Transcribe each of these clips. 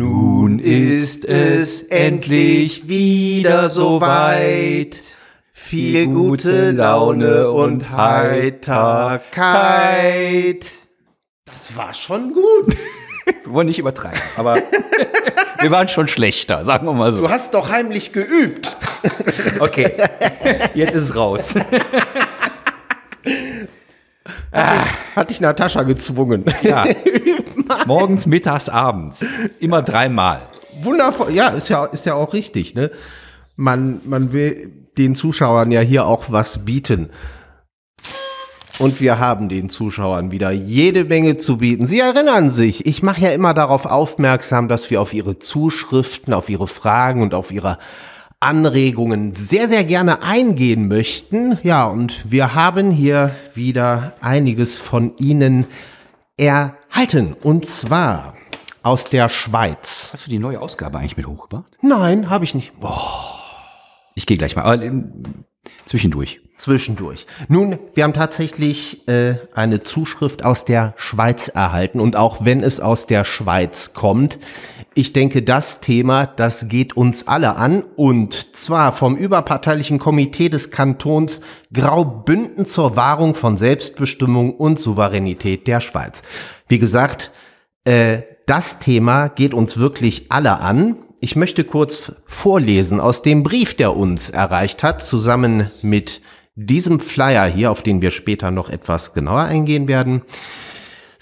Nun ist es endlich wieder soweit. Viel gute Laune und Heiterkeit. Das war schon gut. wir wollen nicht übertreiben, aber wir waren schon schlechter, sagen wir mal so. Du hast doch heimlich geübt. okay, jetzt ist es raus. ah. Hatte ich Natascha gezwungen. Ja. Morgens, mittags, abends. Immer dreimal. Wundervoll. Ja, ist ja, ist ja auch richtig. Ne? Man, man will den Zuschauern ja hier auch was bieten. Und wir haben den Zuschauern wieder jede Menge zu bieten. Sie erinnern sich, ich mache ja immer darauf aufmerksam, dass wir auf Ihre Zuschriften, auf Ihre Fragen und auf Ihre Anregungen sehr, sehr gerne eingehen möchten. Ja, und wir haben hier wieder einiges von Ihnen erhalten. Und zwar aus der Schweiz. Hast du die neue Ausgabe eigentlich mit hochgebracht? Nein, habe ich nicht. Boah. Ich gehe gleich mal. Aber, äh, zwischendurch. Zwischendurch. Nun, wir haben tatsächlich äh, eine Zuschrift aus der Schweiz erhalten. Und auch wenn es aus der Schweiz kommt, ich denke, das Thema, das geht uns alle an und zwar vom überparteilichen Komitee des Kantons Graubünden zur Wahrung von Selbstbestimmung und Souveränität der Schweiz. Wie gesagt, äh, das Thema geht uns wirklich alle an. Ich möchte kurz vorlesen aus dem Brief, der uns erreicht hat, zusammen mit diesem Flyer hier, auf den wir später noch etwas genauer eingehen werden.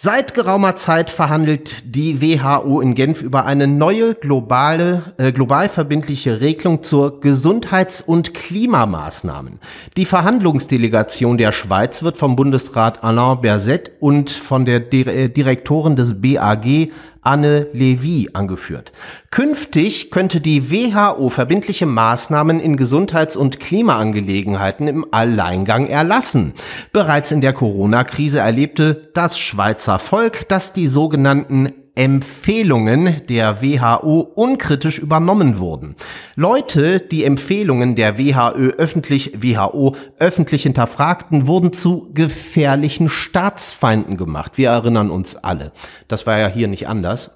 Seit geraumer Zeit verhandelt die WHO in Genf über eine neue globale, äh, global verbindliche Regelung zur Gesundheits- und Klimamaßnahmen. Die Verhandlungsdelegation der Schweiz wird vom Bundesrat Alain Berset und von der äh, Direktorin des BAG Anne Levy angeführt. Künftig könnte die WHO verbindliche Maßnahmen in Gesundheits- und Klimaangelegenheiten im Alleingang erlassen. Bereits in der Corona-Krise erlebte das Schweizer Volk, dass die sogenannten Empfehlungen der WHO unkritisch übernommen wurden. Leute, die Empfehlungen der WHO öffentlich, WHO öffentlich hinterfragten, wurden zu gefährlichen Staatsfeinden gemacht. Wir erinnern uns alle. Das war ja hier nicht anders.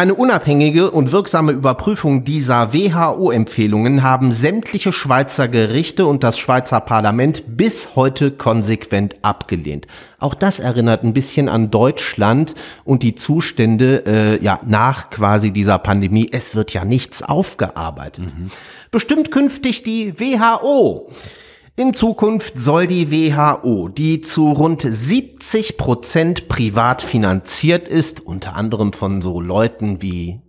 Eine unabhängige und wirksame Überprüfung dieser WHO-Empfehlungen haben sämtliche Schweizer Gerichte und das Schweizer Parlament bis heute konsequent abgelehnt. Auch das erinnert ein bisschen an Deutschland und die Zustände äh, ja, nach quasi dieser Pandemie. Es wird ja nichts aufgearbeitet. Mhm. Bestimmt künftig die WHO. In Zukunft soll die WHO, die zu rund 70 Prozent privat finanziert ist, unter anderem von so Leuten wie,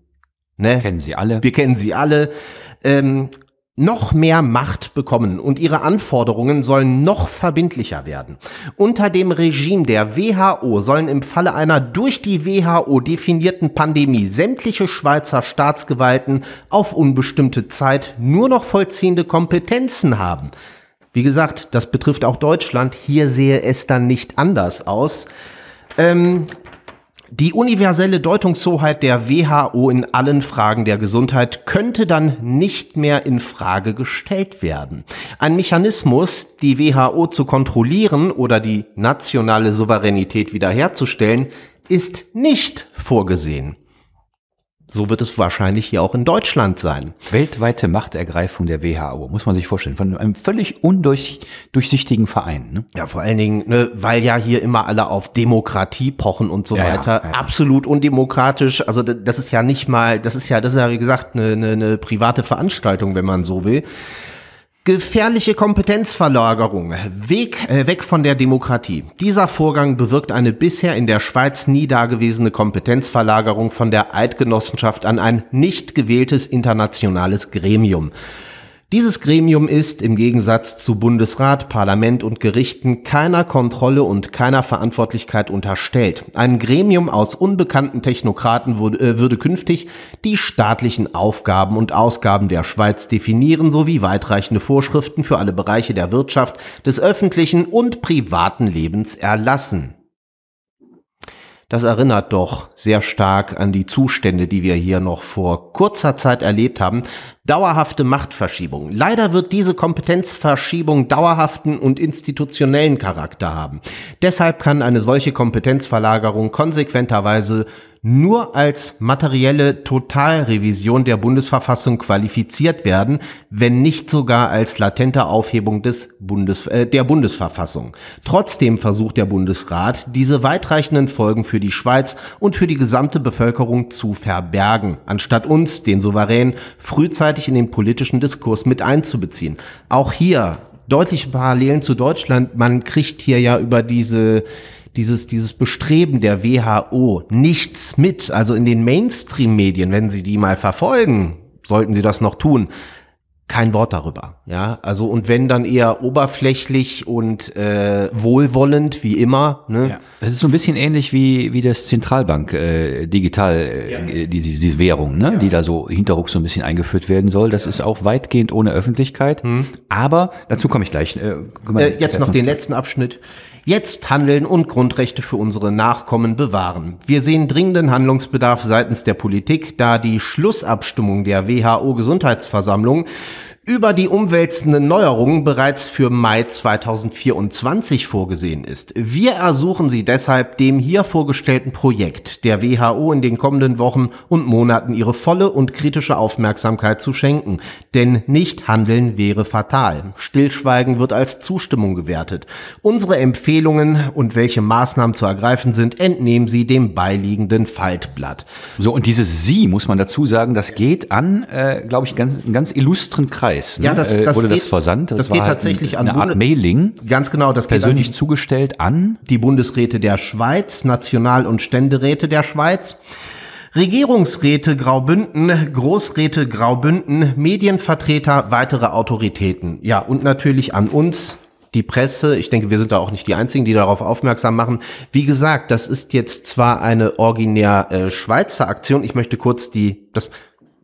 ne? Kennen Sie alle. Wir kennen sie alle, ähm, noch mehr Macht bekommen und ihre Anforderungen sollen noch verbindlicher werden. Unter dem Regime der WHO sollen im Falle einer durch die WHO definierten Pandemie sämtliche Schweizer Staatsgewalten auf unbestimmte Zeit nur noch vollziehende Kompetenzen haben. Wie gesagt, das betrifft auch Deutschland. Hier sehe es dann nicht anders aus. Ähm, die universelle Deutungshoheit der WHO in allen Fragen der Gesundheit könnte dann nicht mehr in Frage gestellt werden. Ein Mechanismus, die WHO zu kontrollieren oder die nationale Souveränität wiederherzustellen, ist nicht vorgesehen. So wird es wahrscheinlich hier auch in Deutschland sein. Weltweite Machtergreifung der WHO, muss man sich vorstellen, von einem völlig undurchsichtigen Verein. Ne? Ja, vor allen Dingen, ne, weil ja hier immer alle auf Demokratie pochen und so ja, weiter. Ja, ja. Absolut undemokratisch. Also das ist ja nicht mal, das ist ja, das ist ja wie gesagt eine, eine, eine private Veranstaltung, wenn man so will. Gefährliche Kompetenzverlagerung. Weg, äh, weg von der Demokratie. Dieser Vorgang bewirkt eine bisher in der Schweiz nie dagewesene Kompetenzverlagerung von der Eidgenossenschaft an ein nicht gewähltes internationales Gremium. Dieses Gremium ist im Gegensatz zu Bundesrat, Parlament und Gerichten keiner Kontrolle und keiner Verantwortlichkeit unterstellt. Ein Gremium aus unbekannten Technokraten würde, äh, würde künftig die staatlichen Aufgaben und Ausgaben der Schweiz definieren sowie weitreichende Vorschriften für alle Bereiche der Wirtschaft, des öffentlichen und privaten Lebens erlassen. Das erinnert doch sehr stark an die Zustände, die wir hier noch vor kurzer Zeit erlebt haben. Dauerhafte Machtverschiebung. Leider wird diese Kompetenzverschiebung dauerhaften und institutionellen Charakter haben. Deshalb kann eine solche Kompetenzverlagerung konsequenterweise nur als materielle Totalrevision der Bundesverfassung qualifiziert werden, wenn nicht sogar als latente Aufhebung des Bundes, äh, der Bundesverfassung. Trotzdem versucht der Bundesrat, diese weitreichenden Folgen für die Schweiz und für die gesamte Bevölkerung zu verbergen, anstatt uns, den Souverän, frühzeitig in den politischen Diskurs mit einzubeziehen. Auch hier deutliche Parallelen zu Deutschland. Man kriegt hier ja über diese dieses, dieses Bestreben der WHO nichts mit, also in den Mainstream-Medien, wenn Sie die mal verfolgen, sollten Sie das noch tun, kein Wort darüber. Ja, also und wenn dann eher oberflächlich und äh, wohlwollend wie immer. Ne? Ja. Das ist so ein bisschen ähnlich wie wie das Zentralbank äh, digital äh, ja. diese, diese Währung, ne? Ja. die da so hinterrucks so ein bisschen eingeführt werden soll. Das ja. ist auch weitgehend ohne Öffentlichkeit. Hm. Aber dazu komme ich gleich. Äh, komm mal, äh, jetzt noch den letzten Abschnitt. Jetzt handeln und Grundrechte für unsere Nachkommen bewahren. Wir sehen dringenden Handlungsbedarf seitens der Politik, da die Schlussabstimmung der WHO Gesundheitsversammlung über die umwälzenden Neuerungen bereits für Mai 2024 vorgesehen ist. Wir ersuchen Sie deshalb, dem hier vorgestellten Projekt der WHO in den kommenden Wochen und Monaten Ihre volle und kritische Aufmerksamkeit zu schenken. Denn nicht handeln wäre fatal. Stillschweigen wird als Zustimmung gewertet. Unsere Empfehlungen und welche Maßnahmen zu ergreifen sind, entnehmen Sie dem beiliegenden Faltblatt. So, und dieses Sie, muss man dazu sagen, das geht an, äh, glaube ich, ganz, einen ganz illustren Kreis. Kreis. Ne? Ja, das, äh, das wurde geht, das versandt. Das, das geht halt tatsächlich an eine Art Mailing. Ganz genau, das persönlich an die, zugestellt an die Bundesräte der Schweiz, National- und Ständeräte der Schweiz. Regierungsräte Graubünden, Großräte Graubünden, Medienvertreter, weitere Autoritäten. Ja, und natürlich an uns, die Presse. Ich denke, wir sind da auch nicht die Einzigen, die darauf aufmerksam machen. Wie gesagt, das ist jetzt zwar eine originär äh, Schweizer Aktion. Ich möchte kurz die, das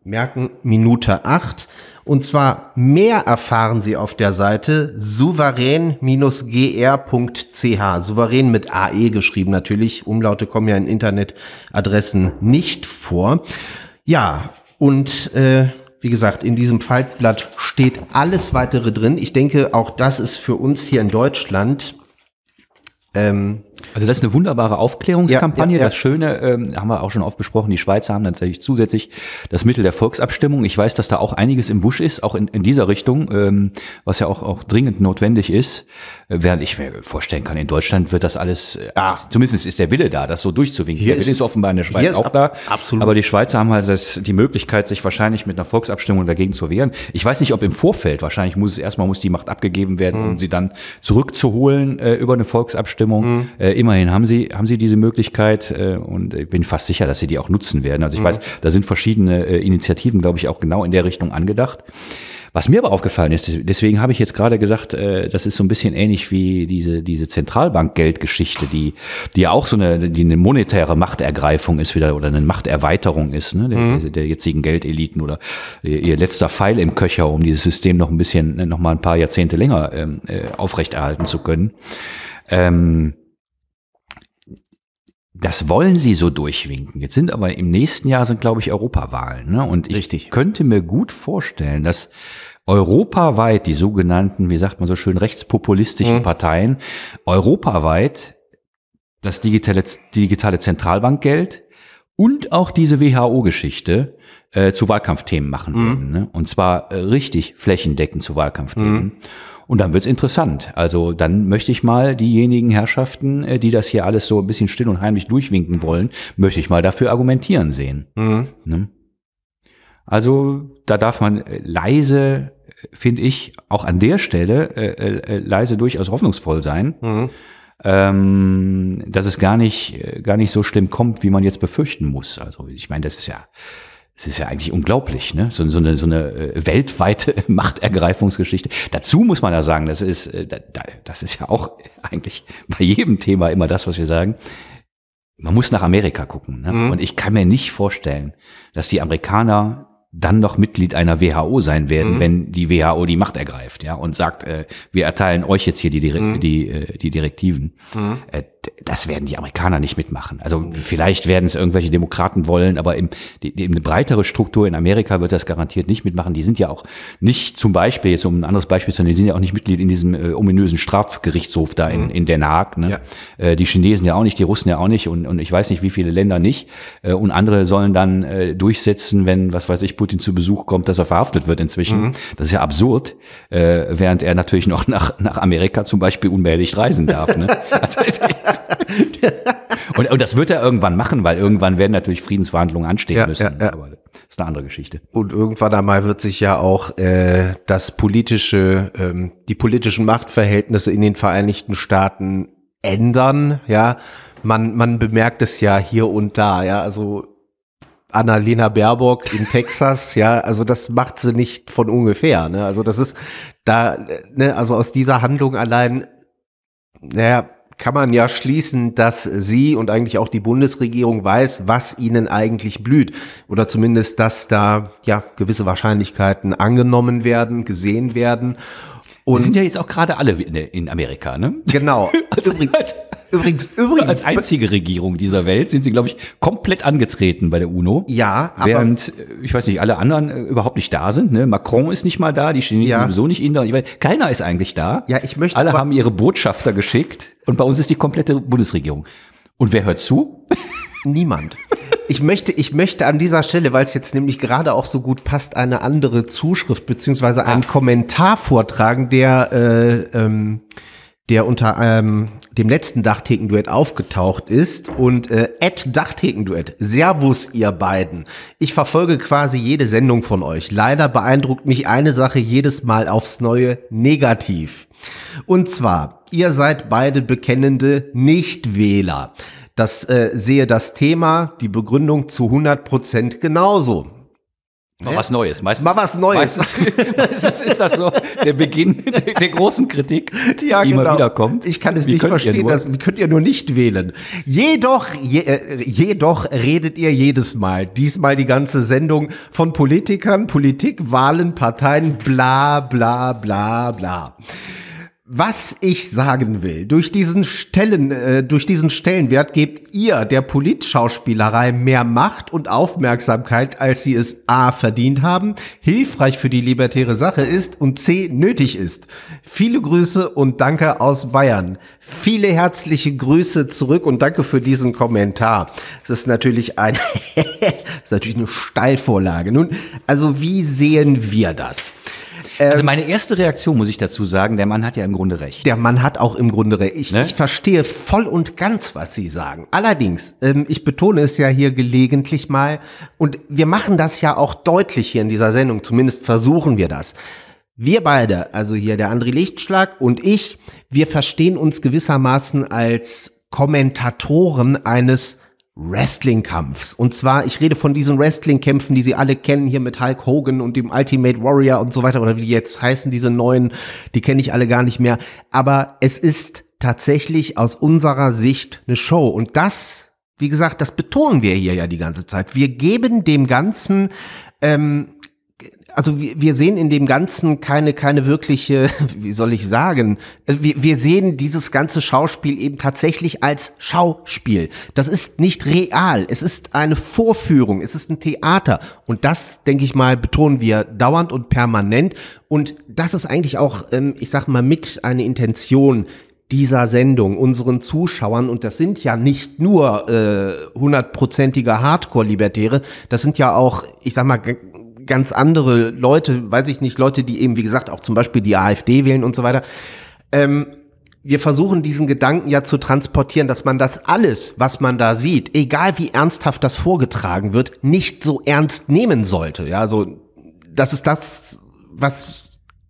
merken Minute 8. Und zwar mehr erfahren Sie auf der Seite souverän-gr.ch. Souverän mit AE geschrieben natürlich. Umlaute kommen ja in Internetadressen nicht vor. Ja, und äh, wie gesagt, in diesem Faltblatt steht alles weitere drin. Ich denke, auch das ist für uns hier in Deutschland ähm, also das ist eine wunderbare Aufklärungskampagne. Ja, ja, ja. Das Schöne ähm, haben wir auch schon oft besprochen. Die Schweizer haben natürlich zusätzlich das Mittel der Volksabstimmung. Ich weiß, dass da auch einiges im Busch ist, auch in, in dieser Richtung, ähm, was ja auch, auch dringend notwendig ist. Äh, während ich mir vorstellen kann, in Deutschland wird das alles, äh, zumindest ist der Wille da, das so durchzuwinken. Hier der Wille ist, ist offenbar in der Schweiz auch ab, da. Absolut. Aber die Schweizer haben halt das, die Möglichkeit, sich wahrscheinlich mit einer Volksabstimmung dagegen zu wehren. Ich weiß nicht, ob im Vorfeld, wahrscheinlich muss es erstmal muss die Macht abgegeben werden, mhm. um sie dann zurückzuholen äh, über eine Volksabstimmung. Mhm äh, immerhin haben sie, haben sie diese Möglichkeit äh, und ich bin fast sicher, dass sie die auch nutzen werden. Also ich mhm. weiß, da sind verschiedene äh, Initiativen, glaube ich, auch genau in der Richtung angedacht. Was mir aber aufgefallen ist, deswegen habe ich jetzt gerade gesagt, äh, das ist so ein bisschen ähnlich wie diese, diese Zentralbankgeldgeschichte, die, die ja auch so eine, die eine monetäre Machtergreifung ist wieder oder eine Machterweiterung ist, ne, der, mhm. der jetzigen Geldeliten oder ihr letzter Pfeil im Köcher, um dieses System noch ein bisschen, noch mal ein paar Jahrzehnte länger ähm, äh, aufrechterhalten zu können. Ähm, das wollen sie so durchwinken. Jetzt sind aber im nächsten Jahr sind, glaube ich, Europawahlen. Ne? Und ich Richtig. könnte mir gut vorstellen, dass europaweit die sogenannten, wie sagt man so schön, rechtspopulistischen mhm. Parteien europaweit das digitale, digitale Zentralbankgeld und auch diese WHO-Geschichte äh, zu Wahlkampfthemen machen mhm. würden. Ne? Und zwar äh, richtig flächendeckend zu Wahlkampfthemen. Mhm. Und dann wird's interessant. Also dann möchte ich mal diejenigen Herrschaften, äh, die das hier alles so ein bisschen still und heimlich durchwinken wollen, möchte ich mal dafür argumentieren sehen. Mhm. Ne? Also da darf man äh, leise, äh, finde ich, auch an der Stelle äh, leise durchaus hoffnungsvoll sein, mhm. ähm, dass es gar nicht, gar nicht so schlimm kommt, wie man jetzt befürchten muss. Also ich meine, das ist ja es ist ja eigentlich unglaublich, ne? So, so, eine, so eine äh, weltweite Machtergreifungsgeschichte. Dazu muss man ja sagen, das ist, äh, das ist ja auch eigentlich bei jedem Thema immer das, was wir sagen. Man muss nach Amerika gucken. Ne? Mhm. Und ich kann mir nicht vorstellen, dass die Amerikaner dann noch Mitglied einer WHO sein werden, mhm. wenn die WHO die Macht ergreift, ja, und sagt, äh, wir erteilen euch jetzt hier die, Direk mhm. die, äh, die Direktiven. Mhm. Äh, das werden die Amerikaner nicht mitmachen. Also vielleicht werden es irgendwelche Demokraten wollen, aber im, die, eine breitere Struktur in Amerika wird das garantiert nicht mitmachen. Die sind ja auch nicht zum Beispiel, jetzt um ein anderes Beispiel zu nennen, die sind ja auch nicht Mitglied in diesem äh, ominösen Strafgerichtshof da in, mhm. in Den Haag. Ne? Ja. Äh, die Chinesen ja auch nicht, die Russen ja auch nicht und, und ich weiß nicht, wie viele Länder nicht. Äh, und andere sollen dann äh, durchsetzen, wenn, was weiß ich, Putin zu Besuch kommt, dass er verhaftet wird inzwischen. Mhm. Das ist ja absurd, äh, während er natürlich noch nach, nach Amerika zum Beispiel unbehelligt reisen darf. Ne? Also, und, und, das wird er irgendwann machen, weil irgendwann werden natürlich Friedensverhandlungen anstehen ja, müssen. Ja, ja. Aber das ist eine andere Geschichte. Und irgendwann einmal wird sich ja auch äh, das politische, ähm, die politischen Machtverhältnisse in den Vereinigten Staaten ändern. Ja, man, man bemerkt es ja hier und da. Ja, also Annalena Baerbock in Texas, ja, also das macht sie nicht von ungefähr. Ne? Also das ist da, ne, also aus dieser Handlung allein, naja, kann man ja schließen, dass Sie und eigentlich auch die Bundesregierung weiß, was Ihnen eigentlich blüht. Oder zumindest, dass da ja gewisse Wahrscheinlichkeiten angenommen werden, gesehen werden. Und die sind ja jetzt auch gerade alle in, Amerika, ne? Genau. als, übrigens, als, übrigens, übrigens, als einzige Regierung dieser Welt sind sie, glaube ich, komplett angetreten bei der UNO. Ja, aber während äh, ich weiß nicht, alle anderen äh, überhaupt nicht da sind. Ne? Macron ist nicht mal da, die stehen ja. sowieso nicht in da. Ich weiß, keiner ist eigentlich da. Ja, ich möchte. Alle haben ihre Botschafter geschickt und bei uns ist die komplette Bundesregierung. Und wer hört zu? Niemand. ich möchte, ich möchte an dieser Stelle, weil es jetzt nämlich gerade auch so gut passt, eine andere Zuschrift beziehungsweise einen ah. Kommentar vortragen, der, äh, ähm, der unter ähm, dem letzten Dachthekenduett aufgetaucht ist und äh, at Dachthekenduett. Servus ihr beiden. Ich verfolge quasi jede Sendung von euch. Leider beeindruckt mich eine Sache jedes Mal aufs Neue negativ. Und zwar, ihr seid beide bekennende Nichtwähler das äh, sehe das Thema, die Begründung zu 100 Prozent genauso. Mal ne? was Neues. Meistens, Mal was Neues. Meistens, meistens ist das so der Beginn der großen Kritik, die ja, genau. immer wieder kommt. Ich kann es wie nicht verstehen. Nur, das, wie könnt ihr nur nicht wählen? Jedoch, je, äh, jedoch redet ihr jedes Mal, diesmal die ganze Sendung von Politikern, Politik, Wahlen, Parteien, bla, bla, bla, bla. Was ich sagen will, durch diesen Stellen, äh, durch diesen Stellenwert gebt ihr der Politschauspielerei mehr Macht und Aufmerksamkeit, als sie es A verdient haben, hilfreich für die libertäre Sache ist und C nötig ist. Viele Grüße und danke aus Bayern. Viele herzliche Grüße zurück und danke für diesen Kommentar. Das ist natürlich ein, das ist natürlich eine Steilvorlage. Nun, also wie sehen wir das? also ähm, meine erste Reaktion muss ich dazu sagen, der Mann hat ja im Grunde recht. Der Mann hat auch im Grunde recht. Ich, ne? ich verstehe voll und ganz, was Sie sagen. Allerdings, ähm, ich betone es ja hier gelegentlich mal und wir machen das ja auch deutlich hier in dieser Sendung, zumindest versuchen wir das. Wir beide, also hier der André Lichtschlag und ich, wir verstehen uns gewissermaßen als Kommentatoren eines Wrestling-Kampfs. Und zwar, ich rede von diesen Wrestling-Kämpfen, die Sie alle kennen, hier mit Hulk Hogan und dem Ultimate Warrior und so weiter, oder wie die jetzt heißen, diese neuen, die kenne ich alle gar nicht mehr. Aber es ist tatsächlich aus unserer Sicht eine Show. Und das, wie gesagt, das betonen wir hier ja die ganze Zeit. Wir geben dem Ganzen ähm, also wir, wir sehen in dem Ganzen keine, keine wirkliche, wie soll ich sagen, wir, wir sehen dieses ganze Schauspiel eben tatsächlich als Schauspiel. Das ist nicht real, es ist eine Vorführung, es ist ein Theater. Und das, denke ich mal, betonen wir dauernd und permanent. Und das ist eigentlich auch, ähm, ich sag mal, mit eine Intention dieser Sendung, unseren Zuschauern, und das sind ja nicht nur äh, hundertprozentige äh, Hardcore-Libertäre, das sind ja auch, ich sag mal, ganz andere Leute, weiß ich nicht, Leute, die eben, wie gesagt, auch zum Beispiel die AfD wählen und so weiter. Ähm, wir versuchen diesen Gedanken ja zu transportieren, dass man das alles, was man da sieht, egal wie ernsthaft das vorgetragen wird, nicht so ernst nehmen sollte. Ja, so, das ist das, was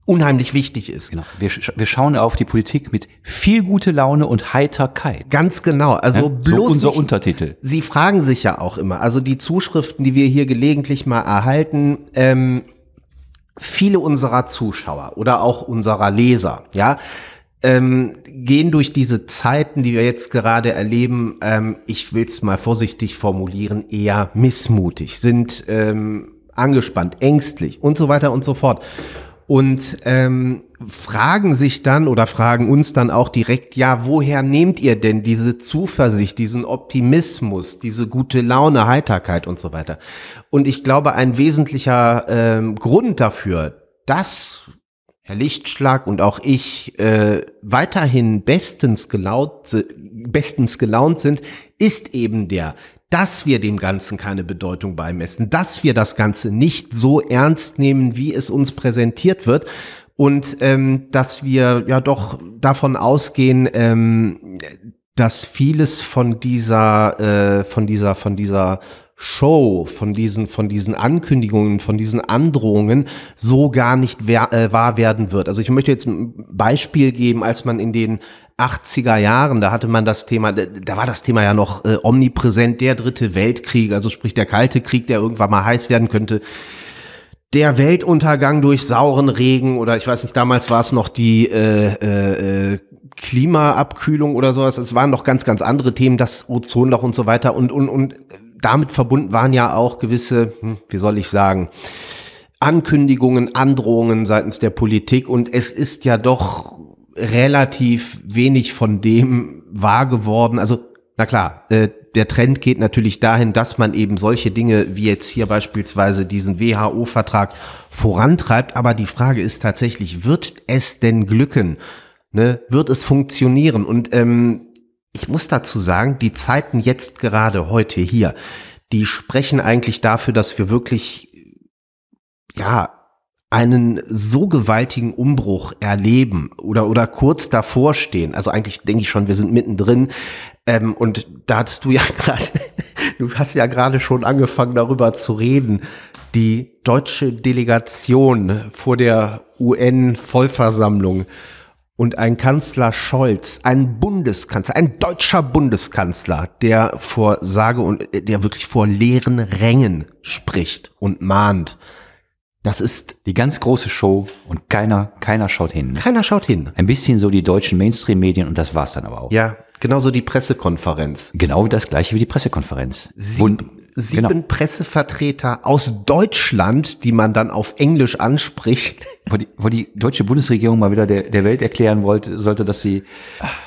unheimlich wichtig ist. Genau. Wir, wir schauen auf die Politik mit viel gute Laune und Heiterkeit. Ganz genau. Also ja, bloß so unser nicht, Untertitel. Sie fragen sich ja auch immer. Also die Zuschriften, die wir hier gelegentlich mal erhalten, ähm, viele unserer Zuschauer oder auch unserer Leser, ja, ähm, gehen durch diese Zeiten, die wir jetzt gerade erleben, ähm, ich will es mal vorsichtig formulieren, eher missmutig, sind ähm, angespannt, ängstlich und so weiter und so fort und ähm, fragen sich dann oder fragen uns dann auch direkt, ja, woher nehmt ihr denn diese Zuversicht, diesen Optimismus, diese gute Laune, Heiterkeit und so weiter? Und ich glaube, ein wesentlicher ähm, Grund dafür, dass Herr Lichtschlag und auch ich äh, weiterhin bestens gelaunt, bestens gelaunt sind, ist eben der, dass wir dem Ganzen keine Bedeutung beimessen, dass wir das Ganze nicht so ernst nehmen, wie es uns präsentiert wird und ähm, dass wir ja doch davon ausgehen, ähm, dass vieles von dieser, äh, von dieser, von dieser Show, von diesen, von diesen Ankündigungen, von diesen Androhungen so gar nicht wer, äh, wahr werden wird. Also ich möchte jetzt ein Beispiel geben, als man in den 80er Jahren, da hatte man das Thema, da war das Thema ja noch äh, omnipräsent, der dritte Weltkrieg, also sprich der Kalte Krieg, der irgendwann mal heiß werden könnte der Weltuntergang durch sauren Regen oder ich weiß nicht, damals war es noch die äh, äh, Klimaabkühlung oder sowas. Es waren noch ganz, ganz andere Themen, das Ozonloch und so weiter. Und, und, und damit verbunden waren ja auch gewisse, hm, wie soll ich sagen, Ankündigungen, Androhungen seitens der Politik und es ist ja doch relativ wenig von dem wahr geworden. Also, na klar, äh, der Trend geht natürlich dahin, dass man eben solche Dinge wie jetzt hier beispielsweise diesen WHO-Vertrag vorantreibt. Aber die Frage ist tatsächlich, wird es denn glücken? Ne? Wird es funktionieren? Und ähm, ich muss dazu sagen, die Zeiten jetzt gerade heute hier, die sprechen eigentlich dafür, dass wir wirklich, ja, einen so gewaltigen Umbruch erleben oder, oder kurz davor stehen. Also eigentlich denke ich schon, wir sind mittendrin. Ähm, und da hattest du ja gerade, du hast ja gerade schon angefangen darüber zu reden. Die deutsche Delegation vor der UN-Vollversammlung und ein Kanzler Scholz, ein Bundeskanzler, ein deutscher Bundeskanzler, der vor sage und äh, der wirklich vor leeren Rängen spricht und mahnt. Das ist die ganz große Show und keiner, keiner schaut hin. Ne? Keiner schaut hin. Ein bisschen so die deutschen Mainstream-Medien und das war's dann aber auch. Ja, genauso die Pressekonferenz. Genau das gleiche wie die Pressekonferenz. Sie, sieben genau. Pressevertreter aus Deutschland, die man dann auf Englisch anspricht. Wo die, wo die deutsche Bundesregierung mal wieder der, der Welt erklären wollte, sollte, dass sie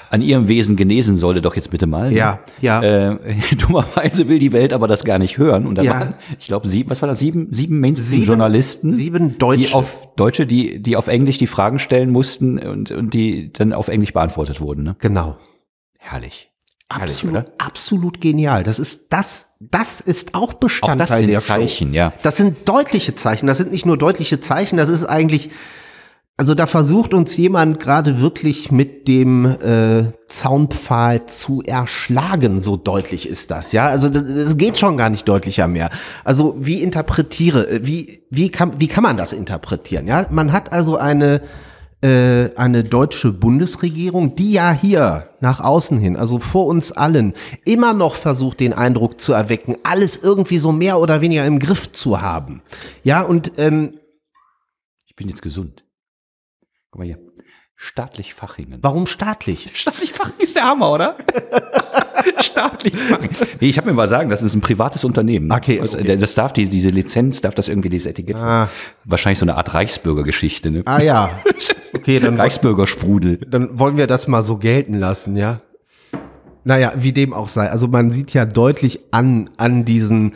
an ihrem Wesen genesen sollte, doch jetzt bitte mal. Ne? Ja, ja. Äh, dummerweise will die Welt aber das gar nicht hören. Und da ja. waren, ich glaube, sieben, was war das, sieben, sieben Mainstream-Journalisten. Sieben, sieben Deutsche. Die auf, Deutsche, die, die auf Englisch die Fragen stellen mussten und, und die dann auf Englisch beantwortet wurden. Ne? Genau. Herrlich. Absolut, Herrlich, absolut genial. Das ist das, das ist auch Bestandteil auch das sind der Zeichen, Show. ja. Das sind deutliche Zeichen. Das sind nicht nur deutliche Zeichen. Das ist eigentlich, also da versucht uns jemand gerade wirklich mit dem äh, Zaunpfahl zu erschlagen. So deutlich ist das, ja. Also das, das geht schon gar nicht deutlicher mehr. Also wie interpretiere, wie wie kann wie kann man das interpretieren? Ja, man hat also eine äh, eine deutsche Bundesregierung, die ja hier nach außen hin, also vor uns allen, immer noch versucht, den Eindruck zu erwecken, alles irgendwie so mehr oder weniger im Griff zu haben. Ja, und ähm, ich bin jetzt gesund. Guck mal hier. Staatlich Fachingen. Warum staatlich? Staatlich Fachingen ist der Hammer, oder? staatlich Fachingen. ich habe mir mal sagen, das ist ein privates Unternehmen. Okay. okay. Das darf die, diese Lizenz, darf das irgendwie dieses Etikett. Ah. Wahrscheinlich so eine Art Reichsbürgergeschichte. Ne? Ah ja. Okay, dann Reichsbürgersprudel. Dann wollen wir das mal so gelten lassen, ja. Naja, wie dem auch sei. Also man sieht ja deutlich an an diesen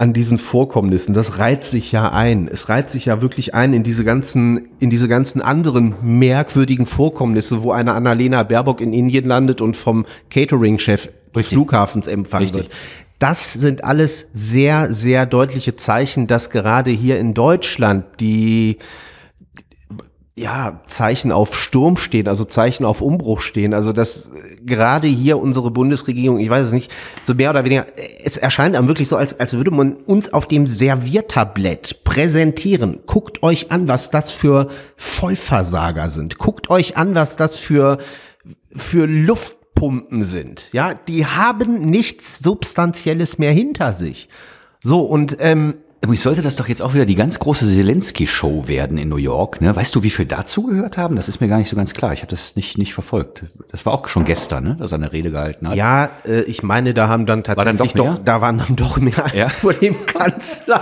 an diesen Vorkommnissen. Das reiht sich ja ein. Es reiht sich ja wirklich ein in diese ganzen, in diese ganzen anderen merkwürdigen Vorkommnisse, wo eine Annalena Baerbock in Indien landet und vom Catering-Chef des Flughafens empfangen Richtig. wird. Das sind alles sehr, sehr deutliche Zeichen, dass gerade hier in Deutschland die ja, Zeichen auf Sturm stehen, also Zeichen auf Umbruch stehen. Also dass gerade hier unsere Bundesregierung, ich weiß es nicht, so mehr oder weniger, es erscheint einem wirklich so, als, als würde man uns auf dem Serviertablett präsentieren. Guckt euch an, was das für Vollversager sind. Guckt euch an, was das für, für Luftpumpen sind. Ja, die haben nichts Substanzielles mehr hinter sich. So, und ähm, Übrigens sollte das doch jetzt auch wieder die ganz große Zelensky-Show werden in New York. Ne? Weißt du, wie viel dazugehört haben? Das ist mir gar nicht so ganz klar. Ich habe das nicht, nicht verfolgt. Das war auch schon gestern, ne? dass er eine Rede gehalten hat. Ja, äh, ich meine, da haben dann tatsächlich dann doch, doch, da waren dann doch mehr als ja? vor dem Kanzler.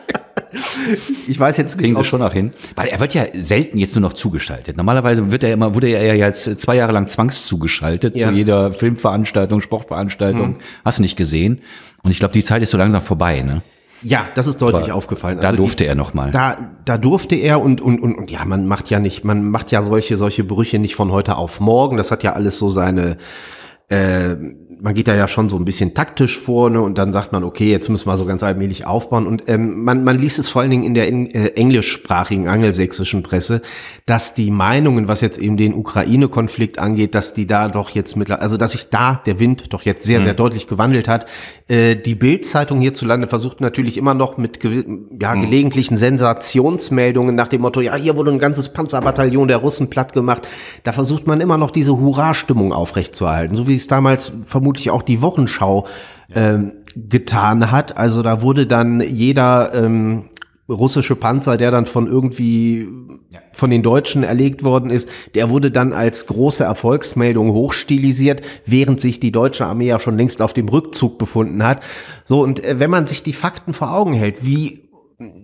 ich weiß jetzt nicht. Kriegen Sie schon noch hin? Weil er wird ja selten jetzt nur noch zugeschaltet. Normalerweise wird er immer, wurde er ja jetzt zwei Jahre lang zwangszugeschaltet ja. zu jeder Filmveranstaltung, Sportveranstaltung. Hm. Hast du nicht gesehen? Und ich glaube, die Zeit ist so langsam vorbei, ne? Ja, das ist deutlich Aber aufgefallen. Also da durfte die, er nochmal. Da, da durfte er und, und, und, und ja, man macht ja nicht, man macht ja solche, solche Brüche nicht von heute auf morgen. Das hat ja alles so seine, äh, man geht da ja schon so ein bisschen taktisch vor ne? und dann sagt man, okay, jetzt müssen wir so ganz allmählich aufbauen. Und ähm, man, man liest es vor allen Dingen in der in, äh, englischsprachigen angelsächsischen Presse, dass die Meinungen, was jetzt eben den Ukraine-Konflikt angeht, dass die da doch jetzt mittlerweile, also dass sich da der Wind doch jetzt sehr, mhm. sehr deutlich gewandelt hat. Äh, die Bild-Zeitung hierzulande versucht natürlich immer noch mit ja, mhm. gelegentlichen Sensationsmeldungen nach dem Motto, ja, hier wurde ein ganzes Panzerbataillon der Russen platt gemacht. Da versucht man immer noch diese Hurra-Stimmung aufrechtzuerhalten, so wie es damals vermutlich vermutlich auch die Wochenschau ähm, getan hat. Also da wurde dann jeder ähm, russische Panzer, der dann von irgendwie ja. von den Deutschen erlegt worden ist, der wurde dann als große Erfolgsmeldung hochstilisiert, während sich die deutsche Armee ja schon längst auf dem Rückzug befunden hat. So, und äh, wenn man sich die Fakten vor Augen hält, wie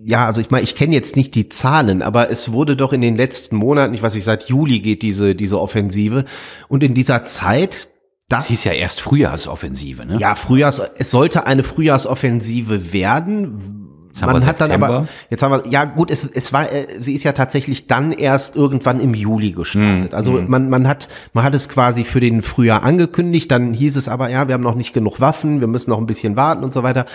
ja, also ich meine, ich kenne jetzt nicht die Zahlen, aber es wurde doch in den letzten Monaten, ich weiß nicht, seit Juli geht diese, diese Offensive. Und in dieser Zeit das ist ja erst Frühjahrsoffensive, ne? Ja, Frühjahrs, es sollte eine Frühjahrsoffensive werden. Jetzt Man hat September. dann aber, jetzt haben wir, ja gut, es, es war, äh, sie ist ja tatsächlich dann erst irgendwann im Juli gestartet. Hm, also mm. man, man hat, man hat es quasi für den Frühjahr angekündigt, dann hieß es aber, ja, wir haben noch nicht genug Waffen, wir müssen noch ein bisschen warten und so weiter.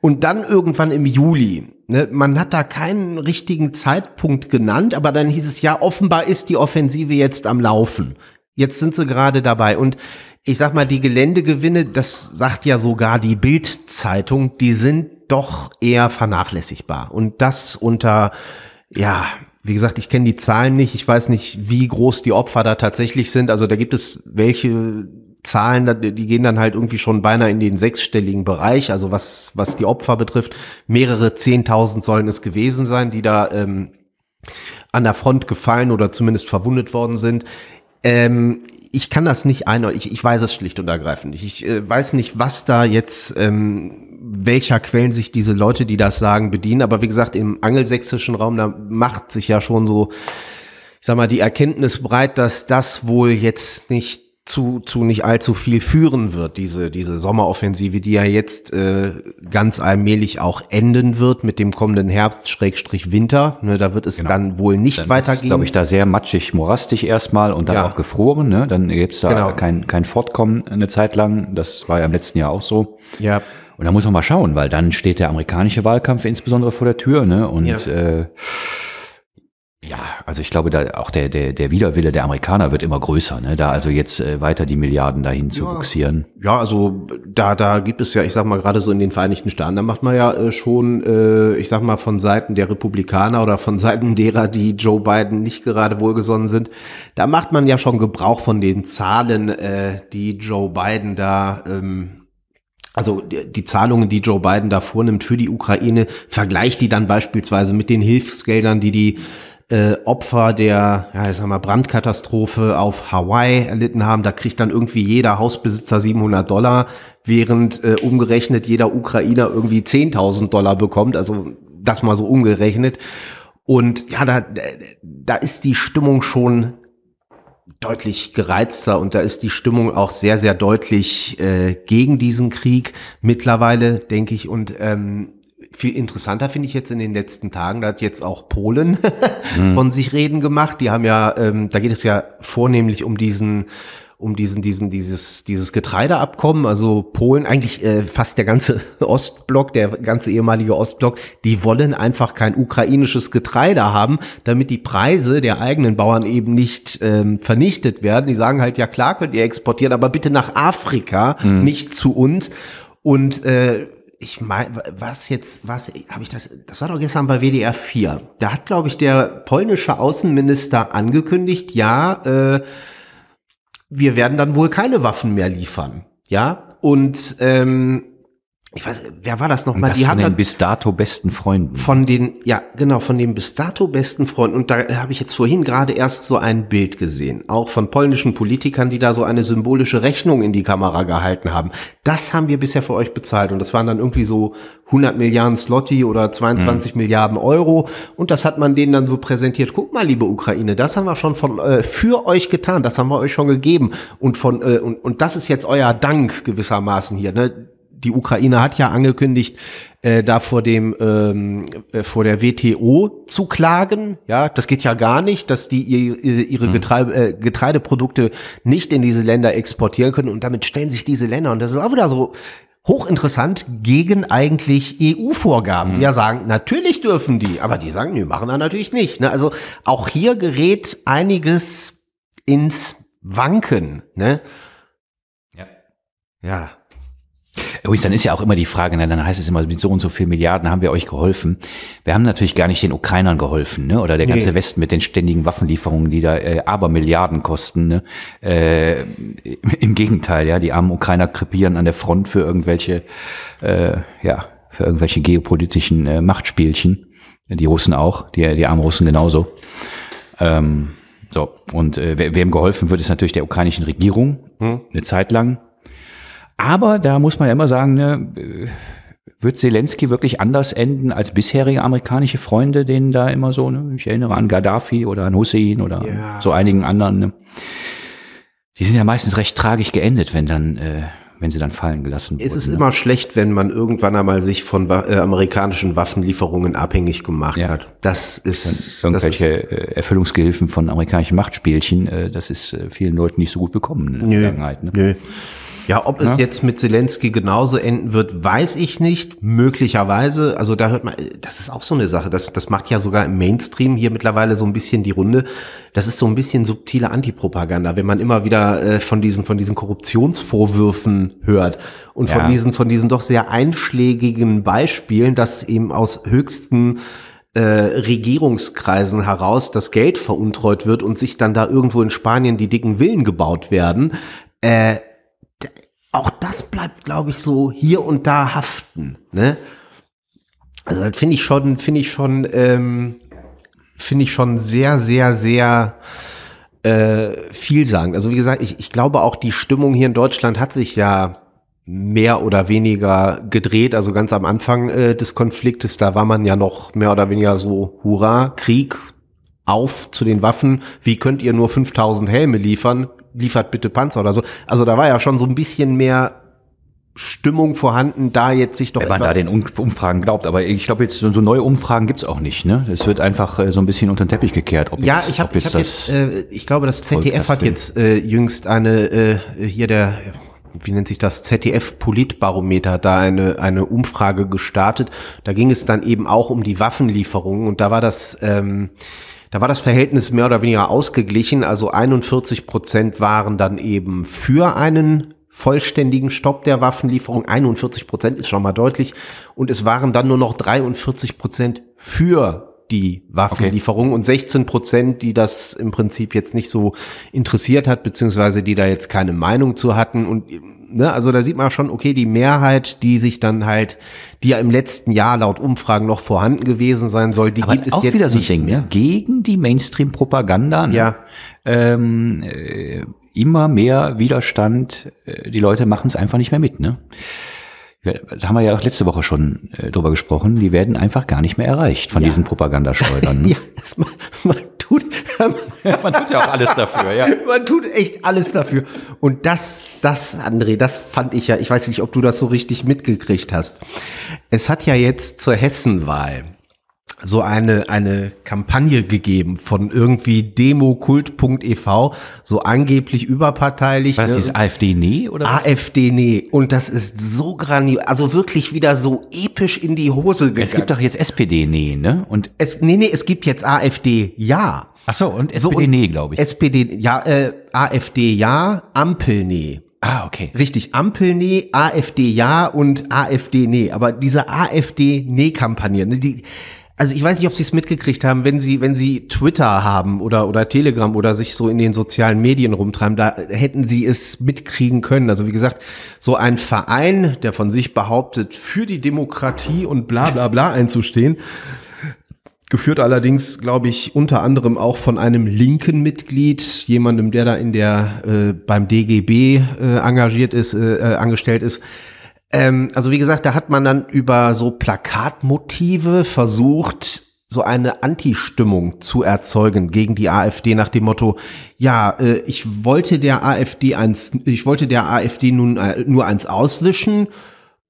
Und dann irgendwann im Juli, ne, man hat da keinen richtigen Zeitpunkt genannt, aber dann hieß es ja, offenbar ist die Offensive jetzt am Laufen. Jetzt sind sie gerade dabei. Und ich sag mal, die Geländegewinne, das sagt ja sogar die Bild-Zeitung, die sind doch eher vernachlässigbar. Und das unter, ja, wie gesagt, ich kenne die Zahlen nicht. Ich weiß nicht, wie groß die Opfer da tatsächlich sind. Also da gibt es welche Zahlen, die gehen dann halt irgendwie schon beinahe in den sechsstelligen Bereich. Also was, was die Opfer betrifft, mehrere Zehntausend sollen es gewesen sein, die da ähm, an der Front gefallen oder zumindest verwundet worden sind. Ähm, ich kann das nicht einordnen. Ich, ich weiß es schlicht und ergreifend nicht. Ich äh, weiß nicht, was da jetzt, ähm, welcher Quellen sich diese Leute, die das sagen, bedienen. Aber wie gesagt, im angelsächsischen Raum, da macht sich ja schon so, ich sag mal, die Erkenntnis breit, dass das wohl jetzt nicht zu, zu nicht allzu viel führen wird, diese, diese Sommeroffensive, die ja jetzt äh, ganz allmählich auch enden wird mit dem kommenden Herbst, Schrägstrich Winter. Ne, da wird es genau. dann wohl nicht dann weitergehen. glaube ich, da sehr matschig, morastig erstmal und dann ja. auch gefroren. Ne? Dann gibt's da genau. kein, kein Fortkommen eine Zeit lang. Das war ja im letzten Jahr auch so. Ja. Und da muss man mal schauen, weil dann steht der amerikanische Wahlkampf insbesondere vor der Tür. Ne? Und ja. äh, ja, also ich glaube, da auch der, der, der Widerwille der Amerikaner wird immer größer, ne? da also jetzt äh, weiter die Milliarden dahin ja, zu buxieren. Ja, also da, da gibt es ja, ich sag mal, gerade so in den Vereinigten Staaten, da macht man ja äh, schon, äh, ich sag mal, von Seiten der Republikaner oder von Seiten derer, die Joe Biden nicht gerade wohlgesonnen sind, da macht man ja schon Gebrauch von den Zahlen, äh, die Joe Biden da ähm, also die Zahlungen, die Joe Biden da vornimmt für die Ukraine, vergleicht die dann beispielsweise mit den Hilfsgeldern, die die äh, Opfer der, ja, ich sag mal, Brandkatastrophe auf Hawaii erlitten haben. Da kriegt dann irgendwie jeder Hausbesitzer 700 Dollar, während äh, umgerechnet jeder Ukrainer irgendwie 10.000 Dollar bekommt. Also das mal so umgerechnet. Und ja, da, da ist die Stimmung schon deutlich gereizter und da ist die Stimmung auch sehr, sehr deutlich äh, gegen diesen Krieg mittlerweile, denke ich. Und ähm, viel interessanter finde ich jetzt in den letzten Tagen, da hat jetzt auch Polen mhm. von sich reden gemacht. Die haben ja, ähm, da geht es ja vornehmlich um diesen um diesen, diesen, dieses, dieses Getreideabkommen, also Polen, eigentlich äh, fast der ganze Ostblock, der ganze ehemalige Ostblock, die wollen einfach kein ukrainisches Getreide haben, damit die Preise der eigenen Bauern eben nicht ähm, vernichtet werden. Die sagen halt, ja klar, könnt ihr exportieren, aber bitte nach Afrika, mhm. nicht zu uns. Und äh, ich meine, was jetzt, was, habe ich das, das war doch gestern bei WDR 4. Da hat, glaube ich, der polnische Außenminister angekündigt, ja, äh, wir werden dann wohl keine Waffen mehr liefern. Ja, und ähm, ich weiß, wer war das nochmal? Die die von haben den bis dato besten Freunden. Von den, ja, genau, von den bis dato besten Freunden. Und da äh, habe ich jetzt vorhin gerade erst so ein Bild gesehen, auch von polnischen Politikern, die da so eine symbolische Rechnung in die Kamera gehalten haben. Das haben wir bisher für euch bezahlt und das waren dann irgendwie so 100 Milliarden Slotti oder 22 mhm. Milliarden Euro. Und das hat man denen dann so präsentiert. Guck mal, liebe Ukraine, das haben wir schon von, äh, für euch getan, das haben wir euch schon gegeben und von äh, und, und das ist jetzt euer Dank gewissermaßen hier. Ne? die Ukraine hat ja angekündigt, äh, da vor dem ähm, äh, vor der WTO zu klagen. Ja, das geht ja gar nicht, dass die ihr, ihre hm. Getreide, äh, Getreideprodukte nicht in diese Länder exportieren können und damit stellen sich diese Länder und das ist auch wieder so hochinteressant gegen eigentlich EU-Vorgaben. Mhm. Die ja sagen, natürlich dürfen die, aber die sagen, nee, machen da natürlich nicht. Ne? Also auch hier gerät einiges ins Wanken. Ne? Ja. Ja. Übrigens, dann ist ja auch immer die Frage, na, dann heißt es immer, mit so und so viel Milliarden haben wir euch geholfen. Wir haben natürlich gar nicht den Ukrainern geholfen, ne? oder der ganze nee. Westen mit den ständigen Waffenlieferungen, die da äh, aber Milliarden kosten. Ne? Äh, Im Gegenteil, ja, die armen Ukrainer krepieren an der Front für irgendwelche, äh, ja, für irgendwelche geopolitischen äh, Machtspielchen. Die Russen auch, die, die armen Russen genauso. Ähm, so, und äh, wem geholfen wird, ist natürlich der ukrainischen Regierung, hm. eine Zeit lang aber da muss man ja immer sagen, ne, wird Zelensky wirklich anders enden als bisherige amerikanische Freunde, denen da immer so, ne? ich erinnere an Gaddafi oder an Hussein oder ja. so einigen anderen. Ne? Die sind ja meistens recht tragisch geendet, wenn dann, äh, wenn sie dann fallen gelassen wurden. Es ist ne? immer schlecht, wenn man irgendwann einmal sich von äh, amerikanischen Waffenlieferungen abhängig gemacht ja. hat. Das ist Ir irgendwelche das ist, äh, Erfüllungsgehilfen von amerikanischen Machtspielchen. Äh, das ist äh, vielen Leuten nicht so gut bekommen in der Vergangenheit. Ne? Nö. Ja, ob ja? es ne? jetzt mit Zelensky genauso enden wird, weiß ich nicht. Möglicherweise, also da hört man, das ist auch so eine Sache. Das, das macht ja sogar im Mainstream hier mittlerweile so ein bisschen die Runde. Das ist so ein bisschen subtile Antipropaganda, wenn man immer wieder äh, von diesen, von diesen Korruptionsvorwürfen hört und ja. von diesen, von diesen doch sehr einschlägigen Beispielen, dass eben aus höchsten äh, Regierungskreisen heraus das Geld veruntreut wird und sich dann da irgendwo in Spanien die dicken Villen gebaut werden. Äh, auch das bleibt, glaube ich, so hier und da haften. Ne? Also das finde ich schon, finde ich schon, ähm, finde ich schon sehr, sehr, sehr äh, viel Also wie gesagt, ich, ich glaube auch die Stimmung hier in Deutschland hat sich ja mehr oder weniger gedreht. Also ganz am Anfang äh, des Konfliktes, da war man ja noch mehr oder weniger so, hurra, Krieg, auf zu den Waffen, wie könnt ihr nur 5000 Helme liefern? liefert bitte Panzer oder so. Also da war ja schon so ein bisschen mehr Stimmung vorhanden, da jetzt sich doch. Wenn man da den Umfragen glaubt, aber ich glaube jetzt so neue Umfragen gibt's auch nicht. Ne, es wird einfach äh, so ein bisschen unter den Teppich gekehrt. Ob ja, jetzt, ich habe, ich, hab jetzt, äh, ich glaube, das ZDF hat will. jetzt äh, jüngst eine äh, hier der wie nennt sich das, ZDF Politbarometer hat da eine, eine Umfrage gestartet. Da ging es dann eben auch um die Waffenlieferungen und da war das, ähm, da war das Verhältnis mehr oder weniger ausgeglichen. Also 41 Prozent waren dann eben für einen vollständigen Stopp der Waffenlieferung. 41 Prozent ist schon mal deutlich. Und es waren dann nur noch 43 Prozent für die Waffenlieferung okay. und 16 Prozent, die das im Prinzip jetzt nicht so interessiert hat, beziehungsweise die da jetzt keine Meinung zu hatten und Ne, also da sieht man schon, okay, die Mehrheit, die sich dann halt, die ja im letzten Jahr laut Umfragen noch vorhanden gewesen sein soll, die Aber gibt es jetzt wieder so nicht Ding, ne? mehr. Gegen die Mainstream-Propaganda. Ne? Ja. Ähm, äh, immer mehr Widerstand. Äh, die Leute machen es einfach nicht mehr mit. Ne? da haben wir ja auch letzte Woche schon äh, drüber gesprochen, die werden einfach gar nicht mehr erreicht von ja. diesen Propagandaschleudern. Ne? ja, das, man, man tut man tut ja auch alles dafür, ja. Man tut echt alles dafür. Und das, das, André, das fand ich ja, ich weiß nicht, ob du das so richtig mitgekriegt hast. Es hat ja jetzt zur Hessenwahl so eine, eine Kampagne gegeben von irgendwie demokult.ev, so angeblich überparteilich. Was ne? ist AfD nee oder AfD nee. Und das ist so grandios, also wirklich wieder so episch in die Hose gegangen. Es gibt doch jetzt SPD nee, ne? Und es, nee, nee, es gibt jetzt AfD ja. Ach so, und SPD so, nee, glaube ich. SPD, ja, äh, AfD ja, Ampel nee. Ah, okay. Richtig, Ampel nee, AfD ja und AfD nee. Aber diese AfD nee Kampagne, ne, die, also ich weiß nicht, ob Sie es mitgekriegt haben, wenn Sie, wenn Sie Twitter haben oder, oder Telegram oder sich so in den sozialen Medien rumtreiben, da hätten Sie es mitkriegen können. Also wie gesagt, so ein Verein, der von sich behauptet, für die Demokratie und bla bla bla einzustehen, geführt allerdings, glaube ich, unter anderem auch von einem linken Mitglied, jemandem, der da in der äh, beim DGB äh, engagiert ist, äh, äh angestellt ist, ähm, also wie gesagt, da hat man dann über so Plakatmotive versucht, so eine Anti-Stimmung zu erzeugen gegen die AfD nach dem Motto, ja, äh, ich wollte der AfD eins, ich wollte der AfD nun äh, nur eins auswischen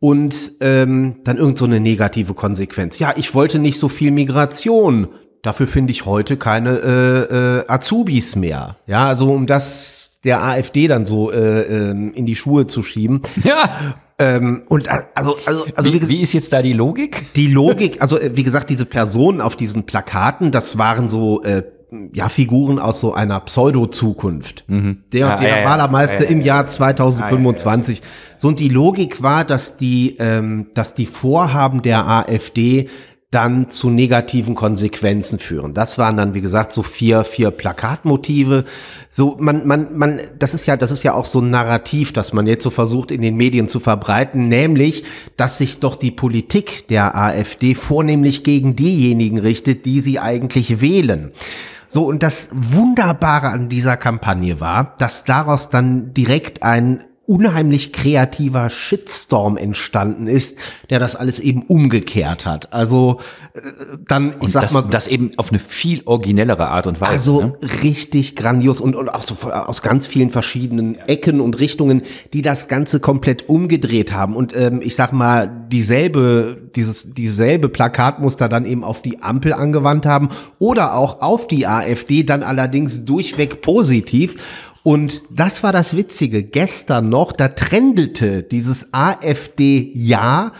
und ähm, dann irgend so eine negative Konsequenz. Ja, ich wollte nicht so viel Migration. Dafür finde ich heute keine äh, äh, Azubis mehr. Ja, also um das der AfD dann so äh, ähm, in die Schuhe zu schieben. Ja. Ähm, und äh, also, also, also wie, wie, wie, ist jetzt da die Logik? Die Logik, also äh, wie gesagt, diese Personen auf diesen Plakaten, das waren so äh, ja, Figuren aus so einer Pseudo-Zukunft. Mhm. Der, ah, der ja, Malermeister ja, im Jahr 2025. Ah, ja, so und die Logik war, dass die, ähm, dass die Vorhaben der AfD dann zu negativen Konsequenzen führen. Das waren dann, wie gesagt, so vier, vier Plakatmotive. So, man, man, man, das ist ja, das ist ja auch so ein Narrativ, das man jetzt so versucht, in den Medien zu verbreiten, nämlich, dass sich doch die Politik der AfD vornehmlich gegen diejenigen richtet, die sie eigentlich wählen. So, und das Wunderbare an dieser Kampagne war, dass daraus dann direkt ein unheimlich kreativer Shitstorm entstanden ist, der das alles eben umgekehrt hat. Also äh, dann, ich und sag das, mal, das eben auf eine viel originellere Art und Weise. Also ne? richtig grandios und, und auch so aus ganz vielen verschiedenen Ecken und Richtungen, die das Ganze komplett umgedreht haben. Und ähm, ich sag mal dieselbe, dieses dieselbe Plakatmuster dann eben auf die Ampel angewandt haben oder auch auf die AfD dann allerdings durchweg positiv. Und das war das Witzige. Gestern noch, da trendelte dieses AfD-Ja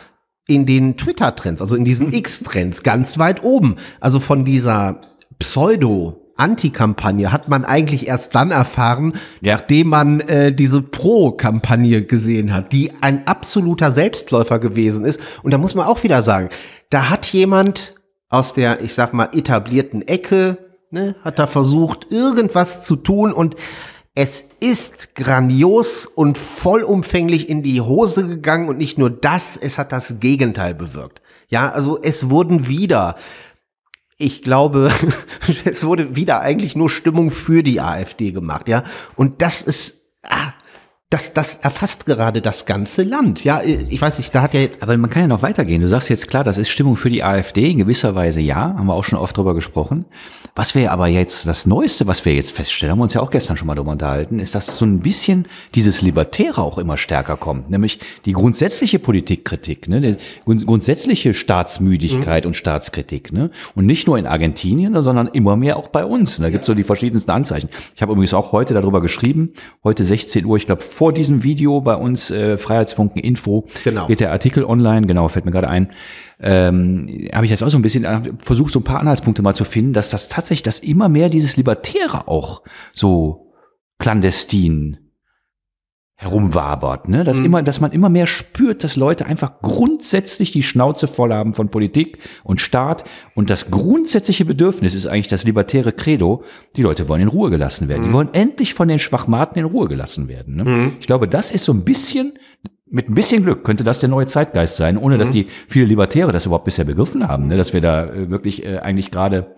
in den Twitter-Trends, also in diesen mhm. X-Trends ganz weit oben. Also von dieser Pseudo- Anti-Kampagne hat man eigentlich erst dann erfahren, ja. nachdem man äh, diese Pro-Kampagne gesehen hat, die ein absoluter Selbstläufer gewesen ist. Und da muss man auch wieder sagen, da hat jemand aus der, ich sag mal, etablierten Ecke, ne, hat da versucht, irgendwas zu tun und es ist grandios und vollumfänglich in die Hose gegangen und nicht nur das, es hat das Gegenteil bewirkt. Ja, also es wurden wieder, ich glaube, es wurde wieder eigentlich nur Stimmung für die AfD gemacht, ja. Und das ist, ah, das, das erfasst gerade das ganze Land. Ja, ich weiß nicht, da hat ja jetzt. Aber man kann ja noch weitergehen. Du sagst jetzt klar, das ist Stimmung für die AfD. In gewisser Weise ja, haben wir auch schon oft drüber gesprochen. Was wir aber jetzt, das Neueste, was wir jetzt feststellen, haben wir uns ja auch gestern schon mal darüber unterhalten, ist, dass so ein bisschen dieses Libertäre auch immer stärker kommt. Nämlich die grundsätzliche Politikkritik, ne? die grundsätzliche Staatsmüdigkeit mhm. und Staatskritik. Ne? Und nicht nur in Argentinien, sondern immer mehr auch bei uns. Ne, da gibt es so die verschiedensten Anzeichen. Ich habe übrigens auch heute darüber geschrieben, heute 16 Uhr, ich glaube, vor vor diesem Video bei uns äh, Freiheitsfunken Info genau. geht der Artikel online, genau, fällt mir gerade ein. Ähm, habe ich jetzt auch so ein bisschen äh, versucht, so ein paar Anhaltspunkte mal zu finden, dass das tatsächlich, dass immer mehr dieses Libertäre auch so clandestin herumwabert, ne? Dass mhm. immer, dass man immer mehr spürt, dass Leute einfach grundsätzlich die Schnauze voll haben von Politik und Staat und das grundsätzliche Bedürfnis ist eigentlich das libertäre Credo. Die Leute wollen in Ruhe gelassen werden. Mhm. Die wollen endlich von den Schwachmaten in Ruhe gelassen werden. Ne? Mhm. Ich glaube, das ist so ein bisschen mit ein bisschen Glück könnte das der neue Zeitgeist sein, ohne dass mhm. die viele Libertäre das überhaupt bisher begriffen haben, ne? dass wir da äh, wirklich äh, eigentlich gerade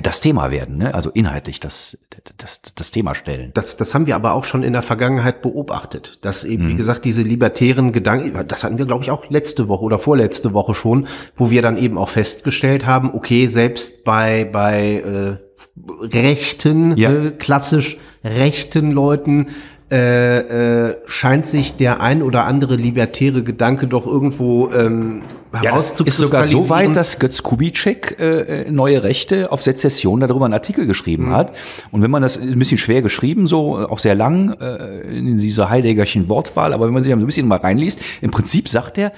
das Thema werden, ne? also inhaltlich das, das, das Thema stellen. Das, das haben wir aber auch schon in der Vergangenheit beobachtet, dass eben, mhm. wie gesagt, diese libertären Gedanken, das hatten wir, glaube ich, auch letzte Woche oder vorletzte Woche schon, wo wir dann eben auch festgestellt haben, okay, selbst bei, bei äh, rechten, ja. äh, klassisch rechten Leuten äh, äh, scheint sich der ein oder andere libertäre Gedanke doch irgendwo ähm, herauszukristallisieren. Ja, ist sogar so weit, dass Götz Kubitschek äh, äh, neue Rechte auf Sezession darüber einen Artikel geschrieben mhm. hat. Und wenn man das ein bisschen schwer geschrieben, so äh, auch sehr lang äh, in dieser Heideggerchen Wortwahl, aber wenn man sich ein bisschen mal reinliest, im Prinzip sagt er,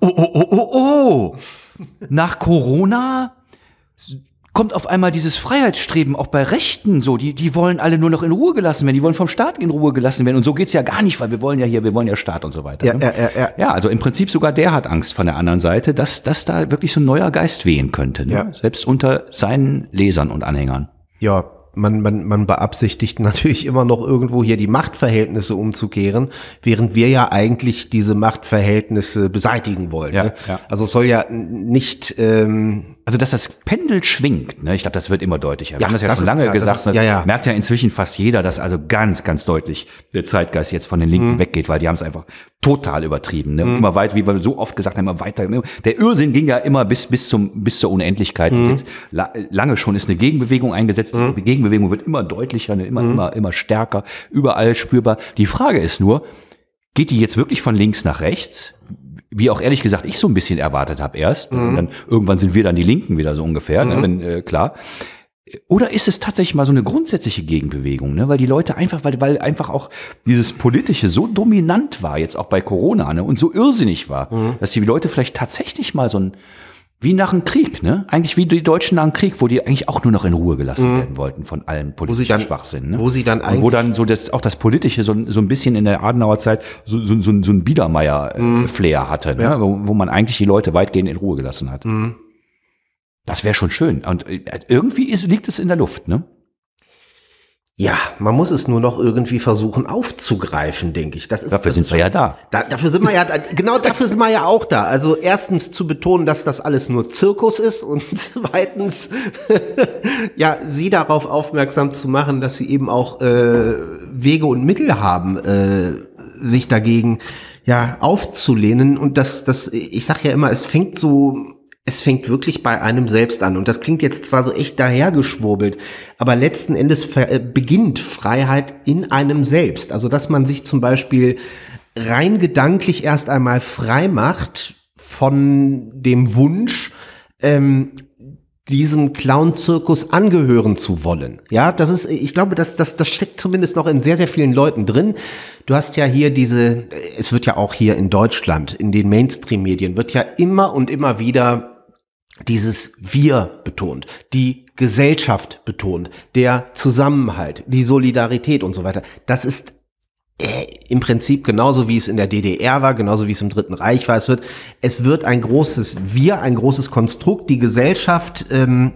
oh, oh, oh, oh, oh, nach Corona kommt auf einmal dieses Freiheitsstreben auch bei Rechten so. Die, die wollen alle nur noch in Ruhe gelassen werden. Die wollen vom Staat in Ruhe gelassen werden. Und so geht's ja gar nicht, weil wir wollen ja hier, wir wollen ja Staat und so weiter. Ja, ne? ja, ja, ja. ja also im Prinzip sogar der hat Angst von der anderen Seite, dass, dass da wirklich so ein neuer Geist wehen könnte. Ne? Ja. Selbst unter seinen Lesern und Anhängern. Ja, man, man, man beabsichtigt natürlich immer noch irgendwo hier die Machtverhältnisse umzukehren, während wir ja eigentlich diese Machtverhältnisse beseitigen wollen. Ja, ne? ja. Also es soll ja nicht ähm, also, dass das Pendel schwingt, ne? ich glaube, das wird immer deutlicher. Wir ja, haben das ja das schon lange klar, gesagt. Ist, ne, ja, ja. Merkt ja inzwischen fast jeder, dass also ganz, ganz deutlich der Zeitgeist jetzt von den Linken mhm. weggeht, weil die haben es einfach total übertrieben. Ne? Mhm. Immer weit, wie wir so oft gesagt haben, immer weiter. Ne? Der Irrsinn ging ja immer bis, bis, zum, bis zur Unendlichkeit. Mhm. Und jetzt la, lange schon ist eine Gegenbewegung eingesetzt. Mhm. Die Gegenbewegung wird immer deutlicher, ne? immer, mhm. immer, immer stärker, überall spürbar. Die Frage ist nur, geht die jetzt wirklich von links nach rechts? wie auch ehrlich gesagt ich so ein bisschen erwartet habe erst. Mhm. Und dann irgendwann sind wir dann die Linken wieder so ungefähr, ne, mhm. ne, wenn, äh, klar. Oder ist es tatsächlich mal so eine grundsätzliche Gegenbewegung, ne? weil die Leute einfach, weil, weil einfach auch dieses Politische so dominant war, jetzt auch bei Corona, ne? und so irrsinnig war, mhm. dass die Leute vielleicht tatsächlich mal so ein, wie nach einem Krieg, ne? Eigentlich wie die Deutschen nach einem Krieg, wo die eigentlich auch nur noch in Ruhe gelassen mhm. werden wollten von allen politischen dann, Schwachsinn. Ne? Wo sie dann eigentlich. Und wo dann so das, auch das Politische so, so ein bisschen in der Adenauer Zeit so, so, so, so ein Biedermeier-Flair mhm. hatte, ne? Ja. Wo, wo, man eigentlich die Leute weitgehend in Ruhe gelassen hat. Mhm. Das wäre schon schön. Und äh, irgendwie ist, liegt es in der Luft, ne? Ja, man muss es nur noch irgendwie versuchen aufzugreifen, denke ich. Das ist, dafür das sind ist wir ja da. da. Dafür sind wir ja, genau dafür sind wir ja auch da. Also erstens zu betonen, dass das alles nur Zirkus ist und zweitens, ja, sie darauf aufmerksam zu machen, dass sie eben auch äh, Wege und Mittel haben, äh, sich dagegen ja aufzulehnen. Und das, das, ich sag ja immer, es fängt so es fängt wirklich bei einem selbst an. Und das klingt jetzt zwar so echt dahergeschwurbelt, aber letzten Endes äh, beginnt Freiheit in einem selbst. Also, dass man sich zum Beispiel rein gedanklich erst einmal frei macht von dem Wunsch, ähm, diesem Clown-Zirkus angehören zu wollen. Ja, das ist, ich glaube, das, das, das steckt zumindest noch in sehr, sehr vielen Leuten drin. Du hast ja hier diese, es wird ja auch hier in Deutschland, in den Mainstream-Medien, wird ja immer und immer wieder dieses Wir betont, die Gesellschaft betont, der Zusammenhalt, die Solidarität und so weiter. Das ist äh, im Prinzip genauso wie es in der DDR war, genauso wie es im Dritten Reich war. Es wird, es wird ein großes Wir, ein großes Konstrukt, die Gesellschaft ähm,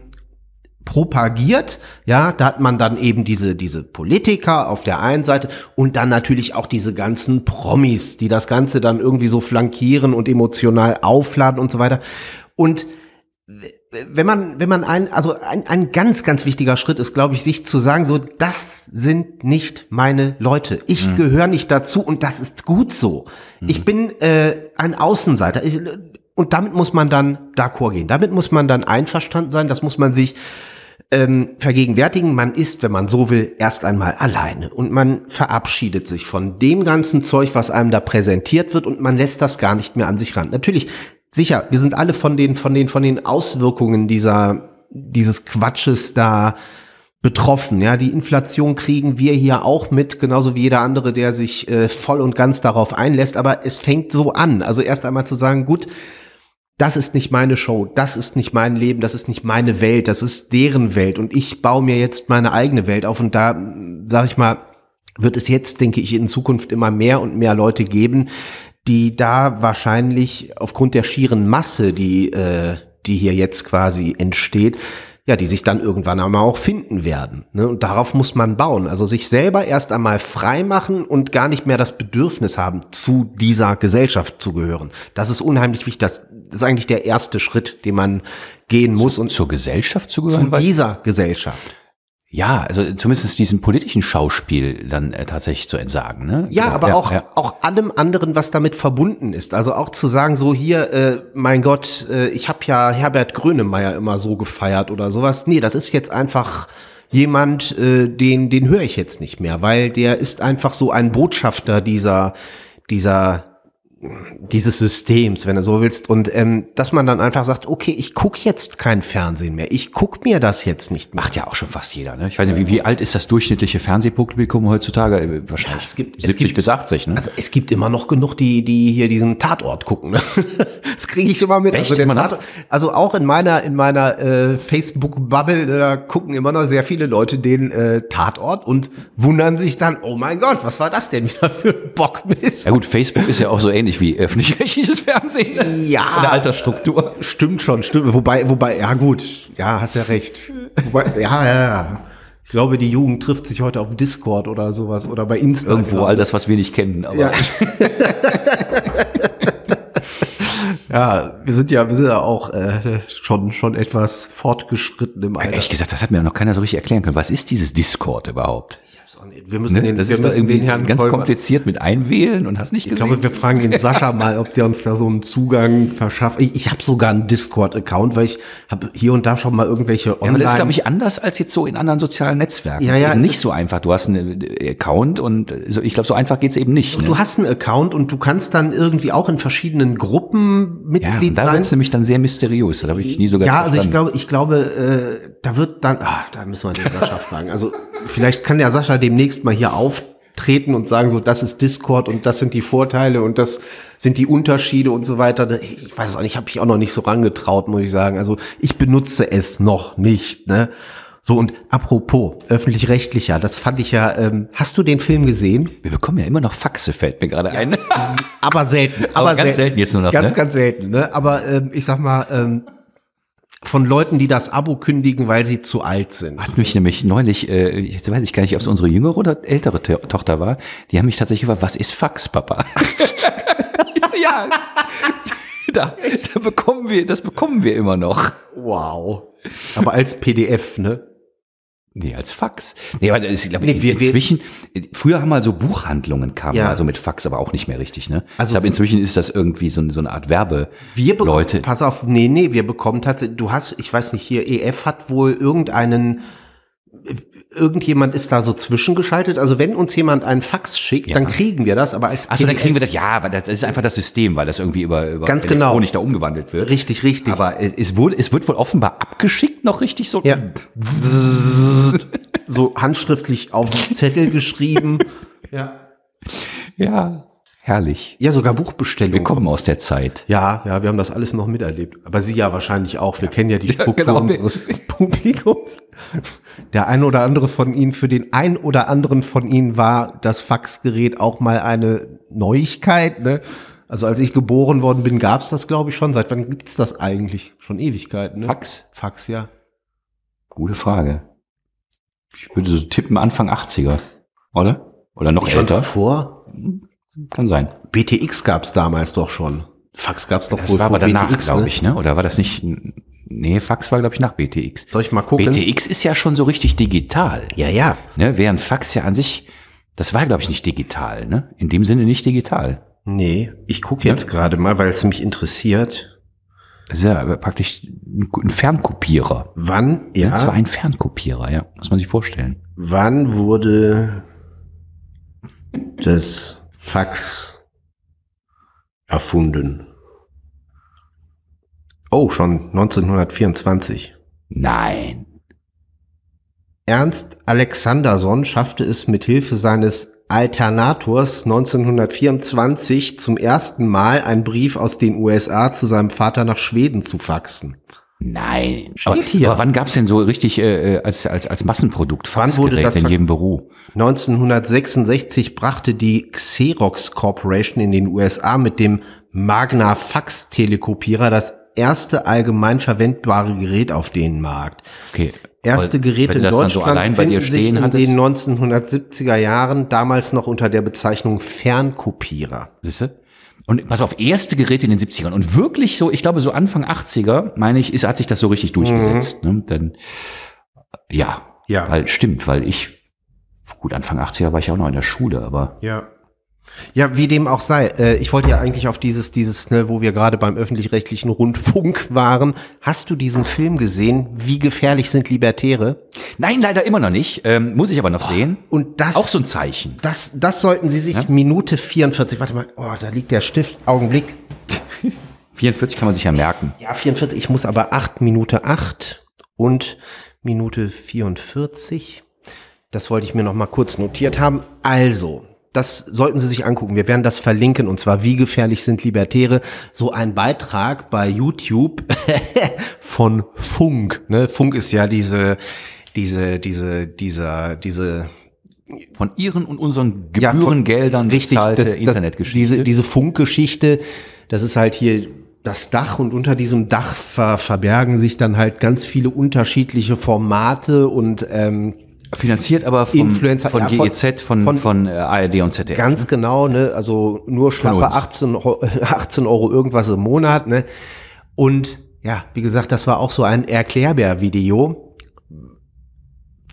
propagiert. Ja, da hat man dann eben diese, diese Politiker auf der einen Seite und dann natürlich auch diese ganzen Promis, die das Ganze dann irgendwie so flankieren und emotional aufladen und so weiter. Und wenn man, wenn man ein, also ein, ein ganz, ganz wichtiger Schritt ist, glaube ich, sich zu sagen, so, das sind nicht meine Leute. Ich mhm. gehöre nicht dazu und das ist gut so. Mhm. Ich bin äh, ein Außenseiter. Ich, und damit muss man dann d'accord gehen. Damit muss man dann einverstanden sein. Das muss man sich ähm, vergegenwärtigen. Man ist, wenn man so will, erst einmal alleine. Und man verabschiedet sich von dem ganzen Zeug, was einem da präsentiert wird. Und man lässt das gar nicht mehr an sich ran. Natürlich sicher, wir sind alle von den, von den, von den Auswirkungen dieser, dieses Quatsches da betroffen. Ja, die Inflation kriegen wir hier auch mit, genauso wie jeder andere, der sich äh, voll und ganz darauf einlässt. Aber es fängt so an. Also erst einmal zu sagen, gut, das ist nicht meine Show, das ist nicht mein Leben, das ist nicht meine Welt, das ist deren Welt und ich baue mir jetzt meine eigene Welt auf und da, sage ich mal, wird es jetzt, denke ich, in Zukunft immer mehr und mehr Leute geben, die da wahrscheinlich aufgrund der schieren Masse, die, äh, die hier jetzt quasi entsteht, ja, die sich dann irgendwann einmal auch finden werden. Ne? Und darauf muss man bauen. Also sich selber erst einmal frei machen und gar nicht mehr das Bedürfnis haben, zu dieser Gesellschaft zu gehören. Das ist unheimlich wichtig. Das ist eigentlich der erste Schritt, den man gehen muss. Zu, und zur Gesellschaft zu gehören? Zu dieser Gesellschaft ja, also zumindest diesem politischen Schauspiel dann äh, tatsächlich zu entsagen. Ne? Ja, genau. aber ja, auch, ja. auch allem anderen, was damit verbunden ist. Also auch zu sagen, so hier, äh, mein Gott, äh, ich habe ja Herbert Grönemeyer immer so gefeiert oder sowas. Nee, das ist jetzt einfach jemand, äh, den, den höre ich jetzt nicht mehr, weil der ist einfach so ein Botschafter dieser, dieser dieses Systems, wenn du so willst. Und ähm, dass man dann einfach sagt, okay, ich gucke jetzt kein Fernsehen mehr. Ich gucke mir das jetzt nicht. Macht ja auch schon fast jeder. Ne? Ich weiß nicht, wie, wie alt ist das durchschnittliche Fernsehpublikum heutzutage? Äh, wahrscheinlich ja, es gibt, 70 es gibt, bis 80. Ne? Also es gibt immer noch genug, die, die hier diesen Tatort gucken. Ne? das kriege ich immer mit. Echt? Also, Tatort, also auch in meiner, in meiner äh, Facebook-Bubble, da gucken immer noch sehr viele Leute den äh, Tatort und wundern sich dann, oh mein Gott, was war das denn wieder für ein Bockmist? Ja gut, Facebook ist ja auch so ähnlich ähnlich wie öffentlich-rechtliches Fernsehen. Ja. Eine Altersstruktur. Stimmt schon, stimmt. Wobei, wobei, ja gut, ja, hast ja recht. Wobei, ja, ja, ja. Ich glaube, die Jugend trifft sich heute auf Discord oder sowas oder bei Instagram. Irgendwo all das, was wir nicht kennen, aber. Ja. ja, wir sind ja, wir sind ja auch äh, schon, schon etwas fortgeschritten im Alter. Ehrlich gesagt, das hat mir noch keiner so richtig erklären können. Was ist dieses Discord überhaupt? Ja machen. Wir müssen, ne? den, das wir ist müssen irgendwie den Herrn ganz Kolber. kompliziert mit einwählen und hast nicht gesehen. Ich glaube, wir fragen den Sascha mal, ob der uns da so einen Zugang verschafft. Ich, ich habe sogar einen Discord-Account, weil ich habe hier und da schon mal irgendwelche online. Ja, das ist, glaube ich, anders als jetzt so in anderen sozialen Netzwerken. Ja, ja, das ist nicht so einfach. Du hast einen äh, Account und äh, so, ich glaube, so einfach geht's eben nicht. Ne? Du hast einen Account und du kannst dann irgendwie auch in verschiedenen Gruppen Mitglied ja, da sein. Da wird's nämlich dann sehr mysteriös. Da habe ich nie sogar Ja, also verstanden. ich glaube, ich glaube, äh, da wird dann, ah, da müssen wir den Sascha fragen. Also vielleicht kann ja Sascha demnächst mal hier auftreten und sagen so, das ist Discord und das sind die Vorteile und das sind die Unterschiede und so weiter. Ich weiß auch nicht, habe ich auch noch nicht so rangetraut, muss ich sagen. Also ich benutze es noch nicht. Ne? So und apropos öffentlich-rechtlicher, das fand ich ja. Ähm, hast du den Film gesehen? Wir bekommen ja immer noch Faxe, fällt mir gerade ja, ein. aber selten, aber, aber ganz selten, selten, jetzt nur noch. Ganz, ne? ganz selten. Ne? Aber ähm, ich sag mal, ähm, von Leuten, die das Abo kündigen, weil sie zu alt sind. Hat mich nämlich neulich, äh, jetzt weiß ich gar nicht, ob es unsere jüngere oder ältere to Tochter war, die haben mich tatsächlich gefragt, was ist Fax, Papa? ich so, ja, da, da bekommen wir, das bekommen wir immer noch. Wow. Aber als PDF, ne? Nee, als Fax. Nee, aber das, ich glaube, nee, wir, inzwischen, früher haben mal so Buchhandlungen kamen, ja. also mit Fax, aber auch nicht mehr richtig, ne? Also, ich glaube, inzwischen ist das irgendwie so, so eine Art Werbe. Wir bekommen, Leute. pass auf, nee, nee, wir bekommen tatsächlich, du hast, ich weiß nicht, hier, EF hat wohl irgendeinen, irgendjemand ist da so zwischengeschaltet. Also wenn uns jemand einen Fax schickt, ja. dann kriegen wir das, aber als PDF. Also dann kriegen wir das, ja, aber das ist einfach das System, weil das irgendwie über, über Ganz genau. elektronisch da umgewandelt wird. Richtig, richtig. Aber es, wurde, es wird wohl offenbar abgeschickt noch richtig so. Ja so handschriftlich auf Zettel geschrieben. Ja. Ja, herrlich. Ja, sogar Buchbestellungen. Wir kommen aus der Zeit. Ja, ja, wir haben das alles noch miterlebt. Aber Sie ja wahrscheinlich auch. Wir ja. kennen ja die Struktur ja, genau. unseres Publikums. Der ein oder andere von Ihnen, für den ein oder anderen von Ihnen war das Faxgerät auch mal eine Neuigkeit. Ne? Also als ich geboren worden bin, gab es das, glaube ich, schon. Seit wann gibt es das eigentlich? Schon Ewigkeiten. Ne? Fax? Fax, ja. Gute Frage ich würde so tippen, Anfang 80er, oder? Oder noch schon älter? Vor? Kann sein. BTX gab's damals doch schon. Fax gab's doch das wohl war vor aber danach, BTX, ne? glaube ich, ne? Oder war das nicht? Nee, Fax war glaube ich nach BTX. Soll ich mal gucken? BTX ist ja schon so richtig digital. Ja, ja. Ne? Während Fax ja an sich, das war glaube ich nicht digital, ne? In dem Sinne nicht digital. Nee, ich gucke ne? jetzt ja? gerade mal, weil es mich interessiert. Das ist ja praktisch ein Fernkopierer. Wann? Ja. Das war ein Fernkopierer, ja. Muss man sich vorstellen. Wann wurde das Fax erfunden? Oh, schon 1924. Nein. Ernst Alexanderson schaffte es mit Hilfe seines Alternators 1924 zum ersten Mal einen Brief aus den USA zu seinem Vater nach Schweden zu faxen. Nein, steht hier. Aber wann gab's denn so richtig äh, äh als, als, als Massenprodukt Faxgerät in jedem Büro? 1966 brachte die Xerox Corporation in den USA mit dem Magna Fax Telekopierer das erste allgemein verwendbare Gerät auf den Markt. Okay, erste Geräte in Deutschland so finden sich in hattest. den 1970er Jahren, damals noch unter der Bezeichnung Fernkopierer. Siehste? Und pass auf, erste Geräte in den 70ern. Und wirklich so, ich glaube, so Anfang 80er, meine ich, ist, hat sich das so richtig durchgesetzt. Mhm. Ne? Denn, ja, ja. Weil, stimmt, weil ich, gut, Anfang 80er war ich ja auch noch in der Schule, aber. Ja. Ja, wie dem auch sei. Äh, Ich wollte ja eigentlich auf dieses, dieses, ne, wo wir gerade beim öffentlich-rechtlichen Rundfunk waren. Hast du diesen Film gesehen? Wie gefährlich sind Libertäre? Nein, leider immer noch nicht. Ähm, muss ich aber noch oh, sehen. Und das auch so ein Zeichen. Das, das sollten Sie sich ja? Minute 44. Warte mal, oh, da liegt der Stift. Augenblick. 44 kann man sich ja merken. Ja, 44. Ich muss aber 8 Minute 8 und Minute 44. Das wollte ich mir noch mal kurz notiert haben. Also, das sollten Sie sich angucken. Wir werden das verlinken und zwar wie gefährlich sind Libertäre. So ein Beitrag bei YouTube von Funk. Ne? Funk ist ja diese, diese, diese, dieser, diese von ihren und unseren Gebührengeldern ja, richtig, bezahlte das, das, Internetgeschichte. Diese, diese Funkgeschichte, das ist halt hier das Dach und unter diesem Dach ver, verbergen sich dann halt ganz viele unterschiedliche Formate und ähm, Finanziert aber vom, Influencer, von ja, GEZ, von, von, von, äh, ARD und ZDF. Ganz mhm. genau, ne? also nur schlappe 18, 18 Euro irgendwas im Monat. Ne? Und ja, wie gesagt, das war auch so ein Erklärbär-Video.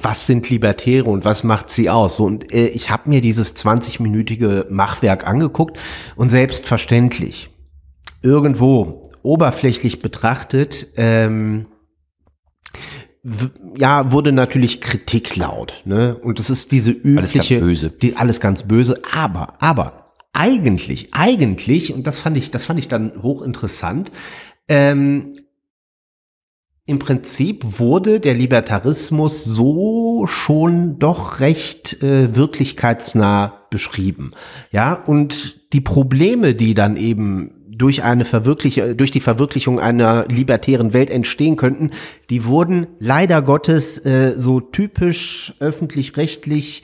Was sind Libertäre und was macht sie aus? Und äh, ich habe mir dieses 20-minütige Machwerk angeguckt und selbstverständlich irgendwo oberflächlich betrachtet ähm, ja, wurde natürlich Kritik laut. Ne? Und das ist diese übliche, alles ganz böse. Die, alles ganz böse. Aber, aber eigentlich, eigentlich, und das fand ich, das fand ich dann hochinteressant, ähm, im Prinzip wurde der Libertarismus so schon doch recht äh, wirklichkeitsnah beschrieben. Ja, und die Probleme, die dann eben durch eine Verwirklich durch die Verwirklichung einer libertären Welt entstehen könnten, die wurden leider Gottes äh, so typisch öffentlich-rechtlich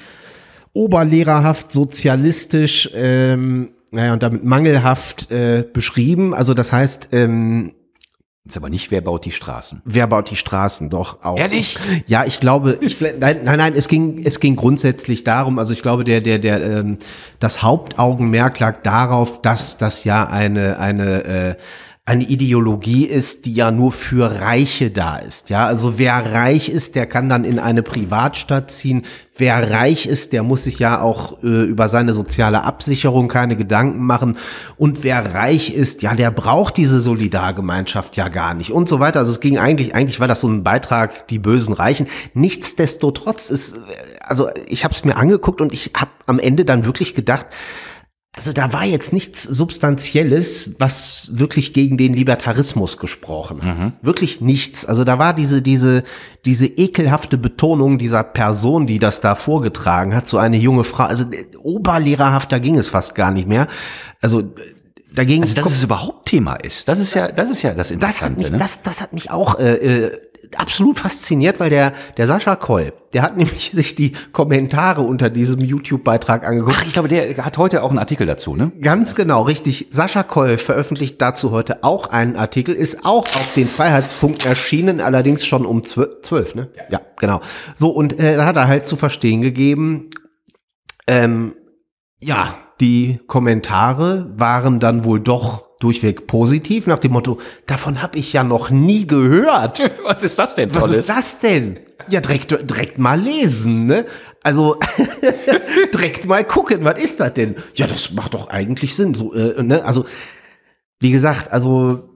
oberlehrerhaft, sozialistisch, ähm, naja, und damit mangelhaft äh, beschrieben. Also das heißt, ähm, ist aber nicht, wer baut die Straßen? Wer baut die Straßen? Doch auch. Ehrlich? Ja, ich glaube, ich, nein, nein, nein, es ging, es ging grundsätzlich darum. Also ich glaube, der, der, der, ähm, das Hauptaugenmerk lag darauf, dass das ja eine, eine äh, eine Ideologie ist, die ja nur für Reiche da ist. Ja, also wer reich ist, der kann dann in eine Privatstadt ziehen. Wer reich ist, der muss sich ja auch äh, über seine soziale Absicherung keine Gedanken machen. Und wer reich ist, ja, der braucht diese Solidargemeinschaft ja gar nicht und so weiter. Also es ging eigentlich, eigentlich war das so ein Beitrag, die bösen Reichen. Nichtsdestotrotz ist, äh, also ich habe es mir angeguckt und ich habe am Ende dann wirklich gedacht, also da war jetzt nichts Substanzielles, was wirklich gegen den Libertarismus gesprochen hat. Mhm. Wirklich nichts. Also da war diese, diese, diese ekelhafte Betonung dieser Person, die das da vorgetragen hat, so eine junge Frau. Also äh, oberlehrerhaft, da ging es fast gar nicht mehr. Also äh, dagegen. Also, dass es überhaupt Thema ist. Das ist ja, das ist ja das Interessante. Das hat mich, ne? das, das hat mich auch äh, äh, absolut fasziniert, weil der, der Sascha Koll, der hat nämlich sich die Kommentare unter diesem YouTube-Beitrag angeguckt. Ach, ich glaube, der hat heute auch einen Artikel dazu, ne? Ganz genau, richtig. Sascha Koll veröffentlicht dazu heute auch einen Artikel, ist auch auf den Freiheitsfunk erschienen, allerdings schon um zwölf, ne? Ja. ja, genau. So, und äh, da hat er halt zu verstehen gegeben, ähm, ja, die Kommentare waren dann wohl doch durchweg positiv nach dem Motto, davon habe ich ja noch nie gehört. Was ist das denn? Was ist das denn? Ja, direkt, direkt mal lesen, ne? Also direkt mal gucken, was ist das denn? Ja, das macht doch eigentlich Sinn. So, äh, ne? Also, wie gesagt, also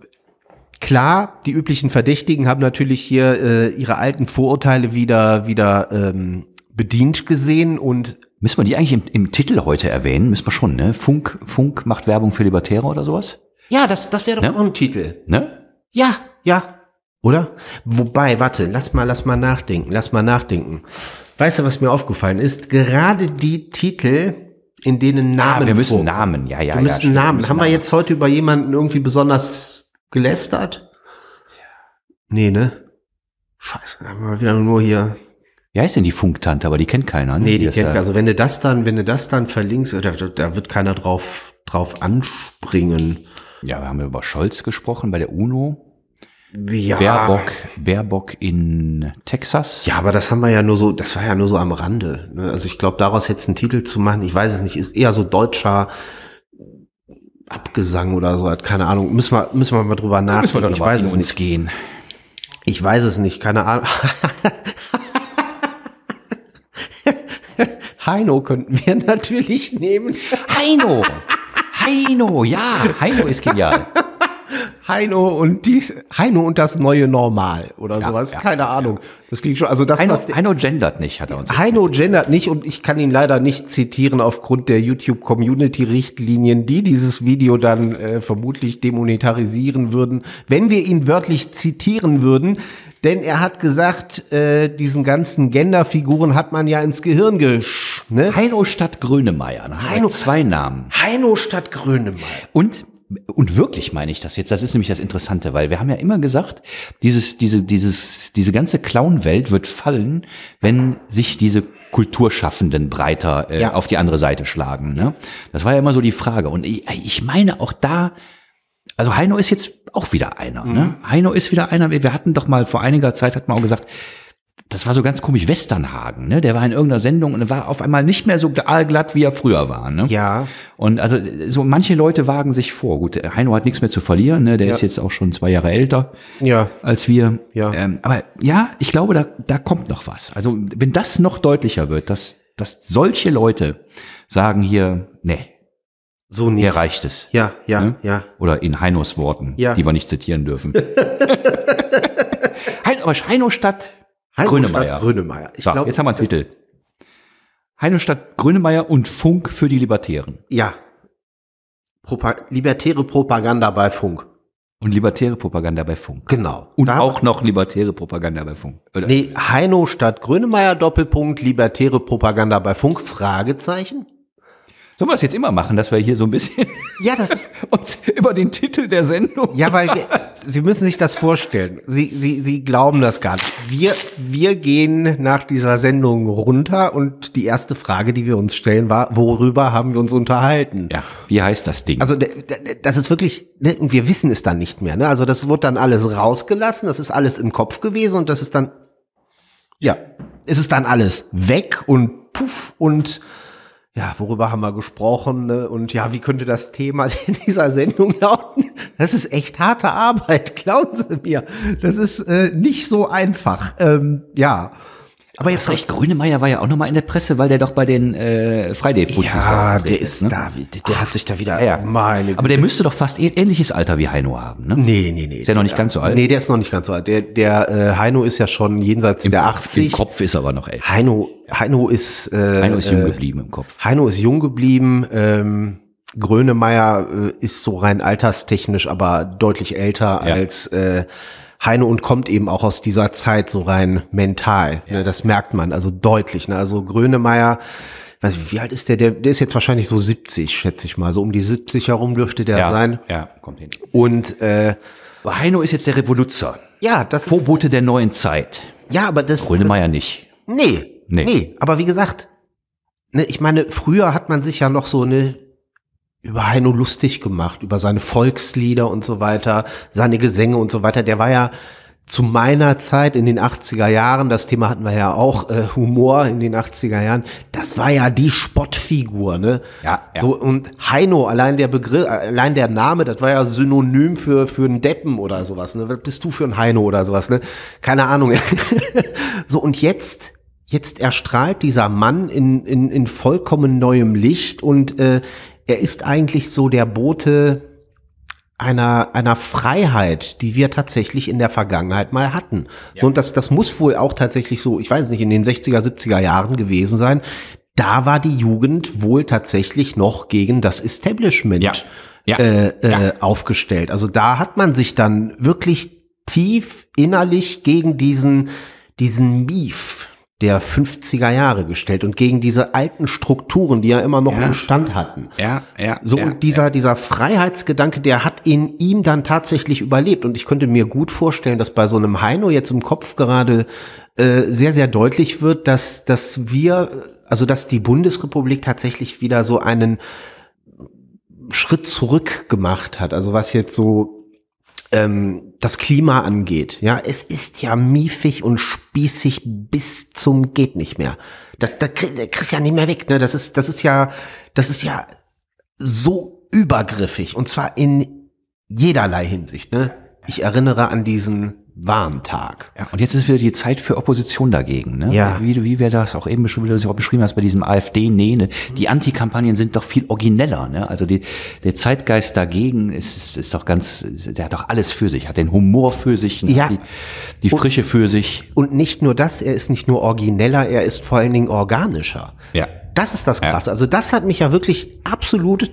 klar, die üblichen Verdächtigen haben natürlich hier äh, ihre alten Vorurteile wieder, wieder ähm, bedient gesehen und Müssen wir die eigentlich im, im Titel heute erwähnen? Müssen wir schon, ne? Funk, Funk macht Werbung für Libertäre oder sowas? Ja, das, das wäre doch ne? auch ein Titel. Ne? Ja, ja. Oder? Wobei, warte, lass mal, lass mal nachdenken, lass mal nachdenken. Weißt du, was mir aufgefallen ist? Gerade die Titel, in denen ah, Namen. Ah, wir müssen vor. Namen, ja, ja. Wir müssen ja, Namen. Wir müssen Haben Namen. wir jetzt heute über jemanden irgendwie besonders gelästert? Nee, ne? Scheiße, haben wir wieder nur hier wie heißt denn die Funktante? Aber die kennt keiner. Ne? Nee, die, die kennt, also wenn du das dann, wenn du das dann verlinkst, da, da wird keiner drauf, drauf anspringen. Ja, wir haben ja über Scholz gesprochen bei der UNO. Ja. Baerbock, Baerbock in Texas. Ja, aber das haben wir ja nur so, das war ja nur so am Rande. Ne? Also ich glaube, daraus jetzt einen Titel zu machen, ich weiß es nicht, ist eher so deutscher Abgesang oder so, hat keine Ahnung. Müssen wir, müssen wir mal drüber nachdenken. ich weiß es nicht. gehen. Ich weiß es nicht, keine Ahnung. Heino könnten wir natürlich nehmen. Heino! Heino, ja, Heino ist genial. Heino und dies, Heino und das neue Normal oder ja, sowas. Ja, Keine ja. Ahnung. Das klingt schon, also das Heino, was, Heino gendert nicht, hat er uns. Heino gendert nicht und ich kann ihn leider nicht zitieren aufgrund der YouTube Community Richtlinien, die dieses Video dann äh, vermutlich demonetarisieren würden, wenn wir ihn wörtlich zitieren würden. Denn er hat gesagt, äh, diesen ganzen Genderfiguren hat man ja ins Gehirn gesch. Ne? Heino Stadt Grönemeyer. Heino, zwei Namen. Heino Stadt Grönemeyer. Und und wirklich meine ich das jetzt, das ist nämlich das Interessante, weil wir haben ja immer gesagt, dieses, diese, dieses, diese ganze Clown-Welt wird fallen, wenn sich diese Kulturschaffenden breiter äh, ja. auf die andere Seite schlagen. Ne? Das war ja immer so die Frage. Und ich, ich meine auch da, also Heino ist jetzt auch wieder einer. Ne? Mhm. Ne? Heino ist wieder einer. Wir hatten doch mal vor einiger Zeit, hat man auch gesagt, das war so ganz komisch, Westernhagen, ne? Der war in irgendeiner Sendung und war auf einmal nicht mehr so aalglatt, wie er früher war, ne? Ja. Und also so manche Leute wagen sich vor. Gut, Heino hat nichts mehr zu verlieren, ne? Der ja. ist jetzt auch schon zwei Jahre älter ja. als wir. Ja. Ähm, aber ja, ich glaube, da, da kommt noch was. Also wenn das noch deutlicher wird, dass, dass solche Leute sagen hier, nee, so nicht. Hier reicht es. Ja, ja, ne? ja. Oder in Heinos Worten, ja. die wir nicht zitieren dürfen. Heino, aber Heino statt Grönemeyer. Grönemeyer. Ich so, glaub, jetzt haben wir einen Titel. Heino statt Grönemeyer und Funk für die Libertären. Ja. Propa libertäre Propaganda bei Funk. Und libertäre Propaganda bei Funk. Genau. Und da auch noch libertäre Propaganda bei Funk. Oder? Nee, Heino statt Grönemeyer Doppelpunkt, libertäre Propaganda bei Funk, Fragezeichen. Sollen wir das jetzt immer machen, dass wir hier so ein bisschen ja, das ist uns über den Titel der Sendung. Ja, weil wir, Sie müssen sich das vorstellen. Sie, Sie, Sie glauben das gar nicht. Wir, wir gehen nach dieser Sendung runter und die erste Frage, die wir uns stellen, war, worüber haben wir uns unterhalten? Ja, wie heißt das Ding? Also das ist wirklich, ne, wir wissen es dann nicht mehr. Ne? Also das wird dann alles rausgelassen, das ist alles im Kopf gewesen und das ist dann, ja, es ist dann alles weg und puff und ja, worüber haben wir gesprochen ne? und ja, wie könnte das Thema in dieser Sendung lauten? Das ist echt harte Arbeit, glauben Sie mir. Das ist äh, nicht so einfach. Ähm, ja. Aber jetzt recht, Grünemeyer war ja auch nochmal in der Presse, weil der doch bei den äh, friday fuzis Ja, der ist ne? da, der, hat sich da wieder, ja, ja. meine Güte. Aber der müsste doch fast eh ähnliches Alter wie Heino haben, ne? Nee, nee, nee. Ist der noch nicht ganz so alt. Nee, der ist noch nicht ganz so alt. Der, der äh, Heino ist ja schon jenseits Im der Kopf, 80. Im Kopf ist aber noch älter. Heino, Heino ist... Äh, Heino ist jung äh, geblieben im Kopf. Heino ist jung geblieben, ähm, Grönemeyer äh, ist so rein alterstechnisch aber deutlich älter ja. als äh, Heine und kommt eben auch aus dieser Zeit so rein mental. Ne? Ja. Ne, das merkt man also deutlich. Ne? Also Grönemeyer, weiß ich, wie alt ist der? der? Der ist jetzt wahrscheinlich so 70, schätze ich mal. So um die 70 herum dürfte der ja, sein. Ja, kommt hin. Und äh, aber Heino ist jetzt der Revoluzer. Ja, das Vorbote ist. Vorbote der neuen Zeit. Ja, aber das. Grönemeyer das, nicht. Nee, nee. Nee. Aber wie gesagt, ne, ich meine, früher hat man sich ja noch so eine über Heino lustig gemacht, über seine Volkslieder und so weiter, seine Gesänge und so weiter. Der war ja zu meiner Zeit in den 80er Jahren, das Thema hatten wir ja auch, äh, Humor in den 80er Jahren, das war ja die Spottfigur, ne? Ja, ja. So, und Heino, allein der Begriff, allein der Name, das war ja Synonym für, für einen Deppen oder sowas, ne? Was bist du für ein Heino oder sowas, ne? Keine Ahnung. so, und jetzt, jetzt erstrahlt dieser Mann in, in, in vollkommen neuem Licht und äh, er ist eigentlich so der Bote einer, einer Freiheit, die wir tatsächlich in der Vergangenheit mal hatten. Ja. So, und das, das muss wohl auch tatsächlich so, ich weiß nicht, in den 60er, 70er Jahren gewesen sein. Da war die Jugend wohl tatsächlich noch gegen das Establishment ja. Ja. Äh, äh, aufgestellt. Also da hat man sich dann wirklich tief innerlich gegen diesen, diesen Mief der 50er Jahre gestellt und gegen diese alten Strukturen, die ja immer noch ja. Bestand hatten. Ja, ja. So ja, und dieser ja. dieser Freiheitsgedanke, der hat in ihm dann tatsächlich überlebt und ich könnte mir gut vorstellen, dass bei so einem Heino jetzt im Kopf gerade äh, sehr sehr deutlich wird, dass dass wir also dass die Bundesrepublik tatsächlich wieder so einen Schritt zurück gemacht hat. Also was jetzt so ähm, das Klima angeht. Ja, es ist ja miefig und spießig bis zum geht nicht mehr. Das, da kriegst du ja nicht mehr weg. Ne? Das ist, das ist ja, das ist ja so übergriffig und zwar in jederlei Hinsicht. Ne? Ich erinnere an diesen Warntag. Ja, und jetzt ist wieder die Zeit für Opposition dagegen. Ne? Ja. Wie, wie wir das auch eben beschrieben, auch beschrieben hast bei diesem AfD, nee, ne? die Antikampagnen sind doch viel origineller. Ne? Also die, der Zeitgeist dagegen ist, ist, ist doch ganz, der hat doch alles für sich, hat den Humor für sich, ne? ja. die, die Frische für sich. Und nicht nur das, er ist nicht nur origineller, er ist vor allen Dingen organischer. Ja. Das ist das Krasse. Also das hat mich ja wirklich absolut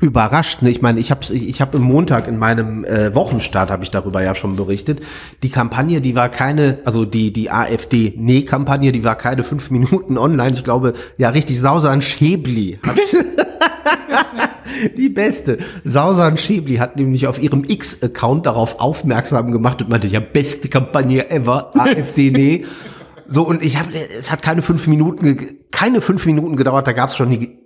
überrascht. Ne? Ich meine, ich habe ich hab im Montag in meinem äh, Wochenstart habe ich darüber ja schon berichtet. Die Kampagne, die war keine, also die die AfD nee Kampagne, die war keine fünf Minuten online. Ich glaube, ja richtig Sausan Schäbli. Hat Die beste. Sausan Schäbli hat nämlich auf ihrem X-Account darauf aufmerksam gemacht und meinte, ja, beste Kampagne ever, AfD, nee. So, und ich habe, es hat keine fünf Minuten, keine fünf Minuten gedauert, da gab es schon die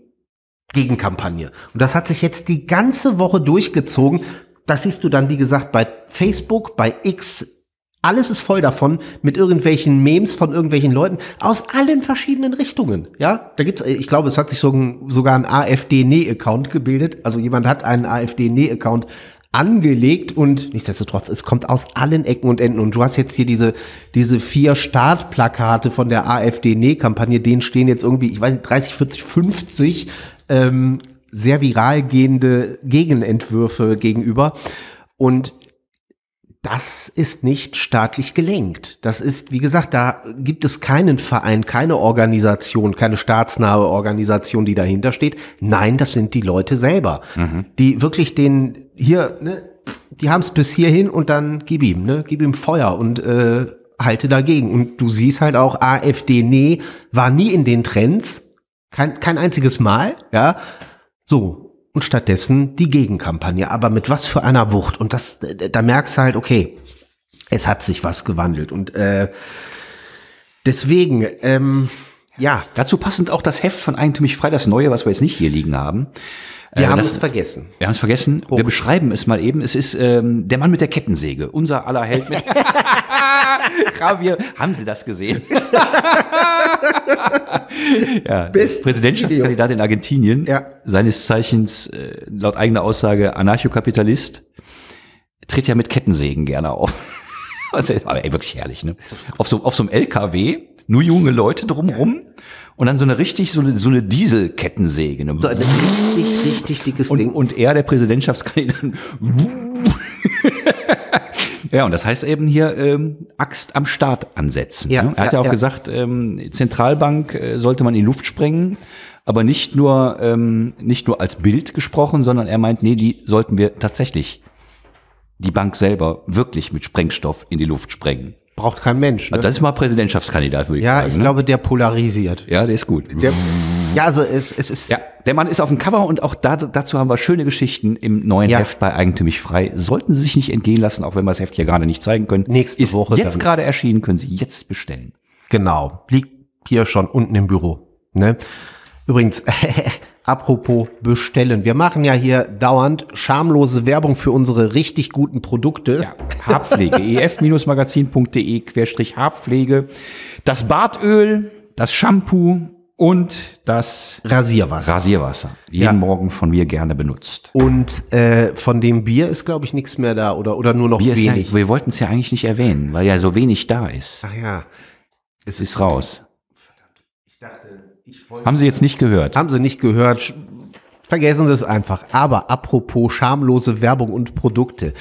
Gegenkampagne. Und das hat sich jetzt die ganze Woche durchgezogen. Das siehst du dann, wie gesagt, bei Facebook, bei X, alles ist voll davon mit irgendwelchen Memes von irgendwelchen Leuten aus allen verschiedenen Richtungen. Ja, da gibt's, ich glaube, es hat sich so ein, sogar ein AfD-Ne-Account gebildet. Also jemand hat einen AfD-Ne-Account angelegt und nichtsdestotrotz, es kommt aus allen Ecken und Enden. Und du hast jetzt hier diese, diese vier Startplakate von der AfD-Nee-Kampagne, denen stehen jetzt irgendwie, ich weiß nicht, 30, 40, 50 ähm, sehr viral gehende Gegenentwürfe gegenüber. Und das ist nicht staatlich gelenkt. Das ist, wie gesagt, da gibt es keinen Verein, keine Organisation, keine staatsnahe Organisation, die dahinter steht. Nein, das sind die Leute selber, mhm. die wirklich den, hier, ne, die haben es bis hierhin und dann gib ihm, ne, gib ihm Feuer und äh, halte dagegen. Und du siehst halt auch, AfD, nee, war nie in den Trends, kein, kein einziges Mal, ja. So. Und stattdessen die Gegenkampagne. Aber mit was für einer Wucht. Und das, äh, da merkst du halt, okay, es hat sich was gewandelt. Und äh, deswegen, ähm, ja. Dazu passend auch das Heft von Eigentümlich Frei, das neue, was wir jetzt nicht hier liegen haben. Äh, Wir äh, haben das, es vergessen. Wir haben es vergessen. Oh. Wir beschreiben es mal eben. Es ist ähm, der Mann mit der Kettensäge. Unser aller Held mit. Javier, haben Sie das gesehen? ja, Präsidentschaftskandidat in Argentinien, ja. seines Zeichens äh, laut eigener Aussage Anarchokapitalist, tritt ja mit Kettensägen gerne auf. Also, aber ey, wirklich herrlich, ne? Auf so, auf so einem LKW, nur junge Leute drumrum. Ja und dann so eine richtig, so eine, so eine Dieselkettensäge. Ne? Richtig, richtig dickes und, Ding. Und er, der Präsidentschaftskandidat. Ja, und das heißt eben hier ähm, Axt am Start ansetzen. Ja, ne? Er hat ja, auch ja. gesagt, ähm, Zentralbank äh, sollte man in Luft sprengen, aber nicht nur, ähm, nicht nur als Bild gesprochen, sondern er meint, nee, die sollten wir tatsächlich, die Bank selber, wirklich mit Sprengstoff in die Luft sprengen. Braucht kein Mensch. Ne? Also das ist mal Präsidentschaftskandidat, würde ich ja, sagen. Ja, ich ne? glaube, der polarisiert. Ja, der ist gut. Der, ja, also es, es ist. Ja, der Mann ist auf dem Cover und auch da, dazu haben wir schöne Geschichten im neuen ja. Heft bei Eigentümlich frei. Sollten Sie sich nicht entgehen lassen, auch wenn wir das Heft hier gerade nicht zeigen können. Nächste ist Woche. Jetzt dann. gerade erschienen, können Sie jetzt bestellen. Genau. Liegt hier schon unten im Büro. Ne? Übrigens, Apropos bestellen. Wir machen ja hier dauernd schamlose Werbung für unsere richtig guten Produkte. Ja, Haarpflege. ef-magazin.de querstrich Haarpflege. Das Bartöl, das Shampoo und das Rasierwasser. Rasierwasser. Jeden ja. Morgen von mir gerne benutzt. Und äh, von dem Bier ist, glaube ich, nichts mehr da oder, oder nur noch Bier wenig. Ja, wir wollten es ja eigentlich nicht erwähnen, weil ja so wenig da ist. Ach ja. Es ist, ist raus. Verdammt. Ich dachte. Haben Sie jetzt nicht gehört? Haben Sie nicht gehört? Vergessen Sie es einfach. Aber apropos schamlose Werbung und Produkte.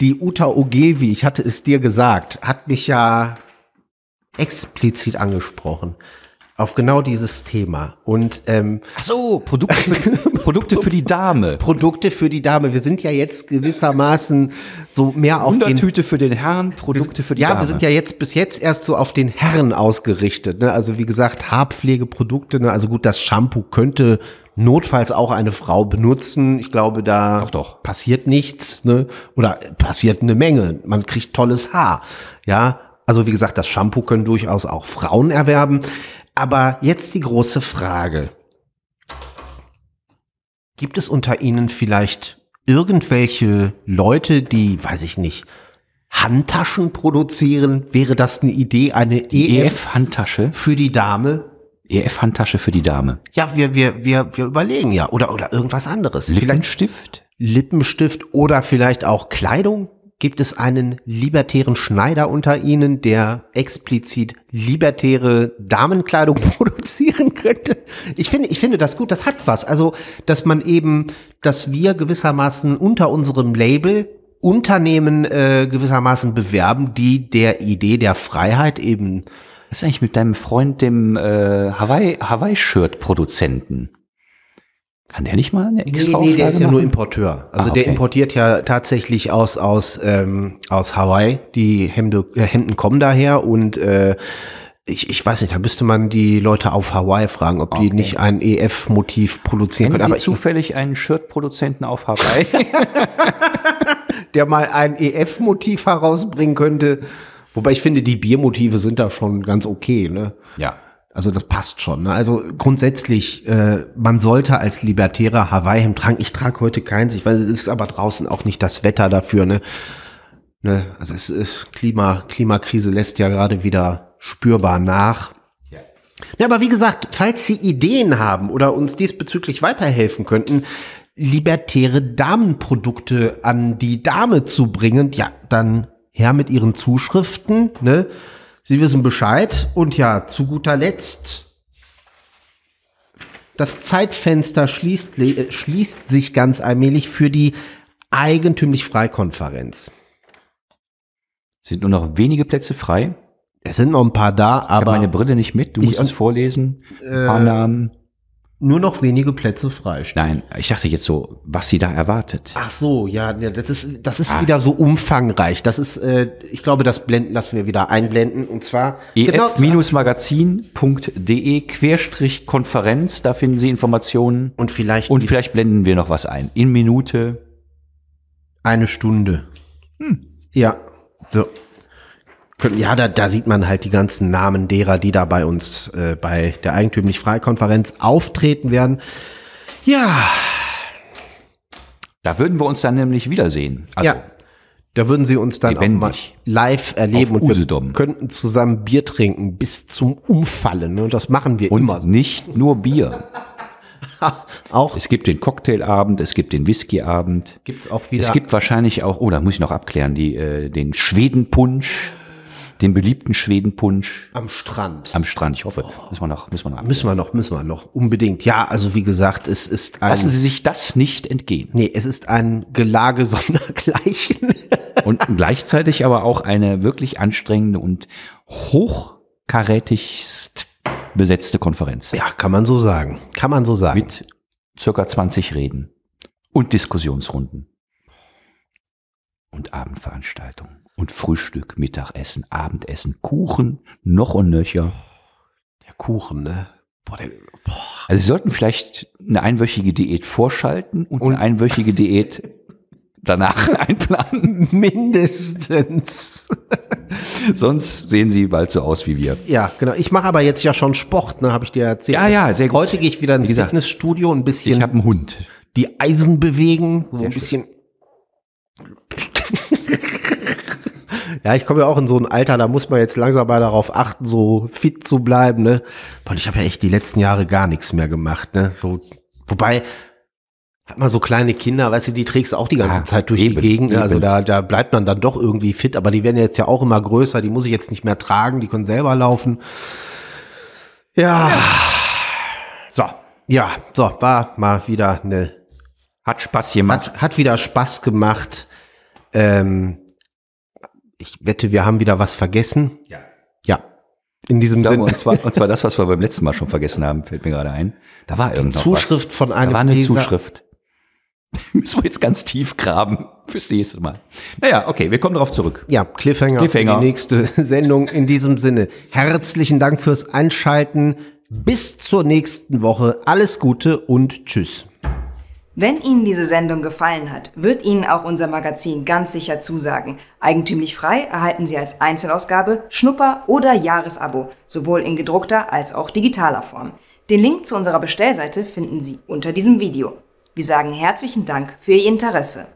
Die Uta Ogevi, ich hatte es dir gesagt, hat mich ja explizit angesprochen auf genau dieses Thema. Und ähm, Ach so, Produkte für, Produkte für die Dame. Produkte für die Dame. Wir sind ja jetzt gewissermaßen so mehr auf den Tüte für den Herrn, Produkte für die ja, Dame. Ja, wir sind ja jetzt bis jetzt erst so auf den Herrn ausgerichtet. Ne? Also wie gesagt, Haarpflegeprodukte. Ne? Also gut, das Shampoo könnte notfalls auch eine Frau benutzen. Ich glaube, da doch, doch. passiert nichts. Ne? Oder passiert eine Menge. Man kriegt tolles Haar. Ja, also wie gesagt, das Shampoo können durchaus auch Frauen erwerben. Aber jetzt die große Frage. Gibt es unter Ihnen vielleicht irgendwelche Leute, die, weiß ich nicht, Handtaschen produzieren? Wäre das eine Idee, eine EF-Handtasche e e EF für die Dame? EF-Handtasche für die Dame. Ja, wir, wir, wir, wir überlegen ja. Oder, oder irgendwas anderes. Lippenstift? Vielleicht Lippenstift oder vielleicht auch Kleidung? gibt es einen libertären Schneider unter Ihnen, der explizit libertäre Damenkleidung produzieren könnte. Ich finde, ich finde das gut, das hat was. Also, dass man eben, dass wir gewissermaßen unter unserem Label Unternehmen äh, gewissermaßen bewerben, die der Idee der Freiheit eben. Was ist eigentlich mit deinem Freund, dem äh, Hawaii-Shirt-Produzenten? Kann der nicht mal eine extra Nee, nee der ist ja nur Importeur. Also ah, okay. der importiert ja tatsächlich aus, aus, ähm, aus Hawaii. Die Hemde, äh, Hemden kommen daher und äh, ich, ich weiß nicht, da müsste man die Leute auf Hawaii fragen, ob okay. die nicht ein EF-Motiv produzieren Kennen können. Aber Sie zufällig einen Shirt-Produzenten auf Hawaii, der mal ein EF-Motiv herausbringen könnte. Wobei ich finde, die Biermotive sind da schon ganz okay, ne? Ja. Also das passt schon. Ne? Also grundsätzlich, äh, man sollte als libertärer Hawaii-Hemd tragen. Ich trage heute keins, ich weiß, es ist aber draußen auch nicht das Wetter dafür. Ne? Ne? Also es ist Klima, Klimakrise lässt ja gerade wieder spürbar nach. Ja. ja, aber wie gesagt, falls Sie Ideen haben oder uns diesbezüglich weiterhelfen könnten, libertäre Damenprodukte an die Dame zu bringen, ja, dann her mit Ihren Zuschriften, ne? Sie wissen Bescheid. Und ja, zu guter Letzt, das Zeitfenster schließt, äh, schließt sich ganz allmählich für die eigentümlich Freikonferenz. Sind nur noch wenige Plätze frei? Es sind noch ein paar da, aber. Ich habe meine Brille nicht mit, du musst es vorlesen. Äh, ein paar äh, Namen nur noch wenige Plätze frei stehen. Nein, ich dachte jetzt so, was sie da erwartet. Ach so, ja, das ist, das ist ah. wieder so umfangreich. Das ist, äh, ich glaube, das blenden lassen wir wieder einblenden. Und zwar ef-magazin.de genau Querstrich Konferenz, da finden Sie Informationen. Und vielleicht. Und vielleicht blenden wir noch was ein. In Minute. Eine Stunde. Hm. Ja. So. Ja, da, da sieht man halt die ganzen Namen derer, die da bei uns äh, bei der eigentümlich Freikonferenz auftreten werden. Ja. Da würden wir uns dann nämlich wiedersehen. Also ja. Da würden sie uns dann lebendig. auch mal live erleben und Usedom. wir könnten zusammen Bier trinken bis zum Umfallen. Ne? Und das machen wir und immer. Und nicht nur Bier. auch. Es gibt den Cocktailabend, es gibt den Whiskyabend. Gibt es auch wieder. Es gibt wahrscheinlich auch, oh, da muss ich noch abklären, die, äh, den Schwedenpunsch den beliebten Schwedenpunsch. Am Strand. Am Strand, ich hoffe. Oh. Müssen wir noch, müssen wir noch. Müssen wir noch, müssen wir noch. Unbedingt. Ja, also wie gesagt, es ist ein. Lassen Sie sich das nicht entgehen. Nee, es ist ein Gelage sondergleichen. und gleichzeitig aber auch eine wirklich anstrengende und hochkarätigst besetzte Konferenz. Ja, kann man so sagen. Kann man so sagen. Mit circa 20 Reden und Diskussionsrunden und Abendveranstaltungen. Und Frühstück, Mittagessen, Abendessen, Kuchen, noch und nöcher. Der Kuchen, ne? Boah, der, boah. Also Sie sollten vielleicht eine einwöchige Diät vorschalten und, und eine einwöchige Diät danach einplanen. Mindestens. Sonst sehen sie bald so aus wie wir. Ja, genau. Ich mache aber jetzt ja schon Sport, ne, habe ich dir erzählt. Ja, ja, sehr gut. Heute gehe ich wieder ins gesagt, Fitnessstudio ein bisschen. Ich habe einen Hund. Die Eisen bewegen, so sehr ein schön. bisschen ja, ich komme ja auch in so ein Alter, da muss man jetzt langsam mal darauf achten, so fit zu bleiben, ne? Und ich habe ja echt die letzten Jahre gar nichts mehr gemacht, ne? So, wobei, hat man so kleine Kinder, weißt du, die trägst auch die ganze ah, Zeit durch eben, die Gegend. Ne? Also eben. Also da, da bleibt man dann doch irgendwie fit, aber die werden jetzt ja auch immer größer, die muss ich jetzt nicht mehr tragen, die können selber laufen. Ja. ja. So. Ja, so, war mal wieder eine. Hat Spaß gemacht. Hat, hat wieder Spaß gemacht. Ähm, ich wette, wir haben wieder was vergessen. Ja. Ja. In diesem Sinne. Und zwar, und zwar das, was wir beim letzten Mal schon vergessen haben, fällt mir gerade ein. Da war irgendwas. Zuschrift was. von einem. Da war eine Leser. Zuschrift. Müssen wir jetzt ganz tief graben fürs nächste Mal. Naja, okay, wir kommen darauf zurück. Ja, Cliffhanger, Cliffhanger. die nächste Sendung in diesem Sinne. Herzlichen Dank fürs Einschalten. Bis zur nächsten Woche. Alles Gute und Tschüss. Wenn Ihnen diese Sendung gefallen hat, wird Ihnen auch unser Magazin ganz sicher zusagen. Eigentümlich frei erhalten Sie als Einzelausgabe, Schnupper oder Jahresabo, sowohl in gedruckter als auch digitaler Form. Den Link zu unserer Bestellseite finden Sie unter diesem Video. Wir sagen herzlichen Dank für Ihr Interesse.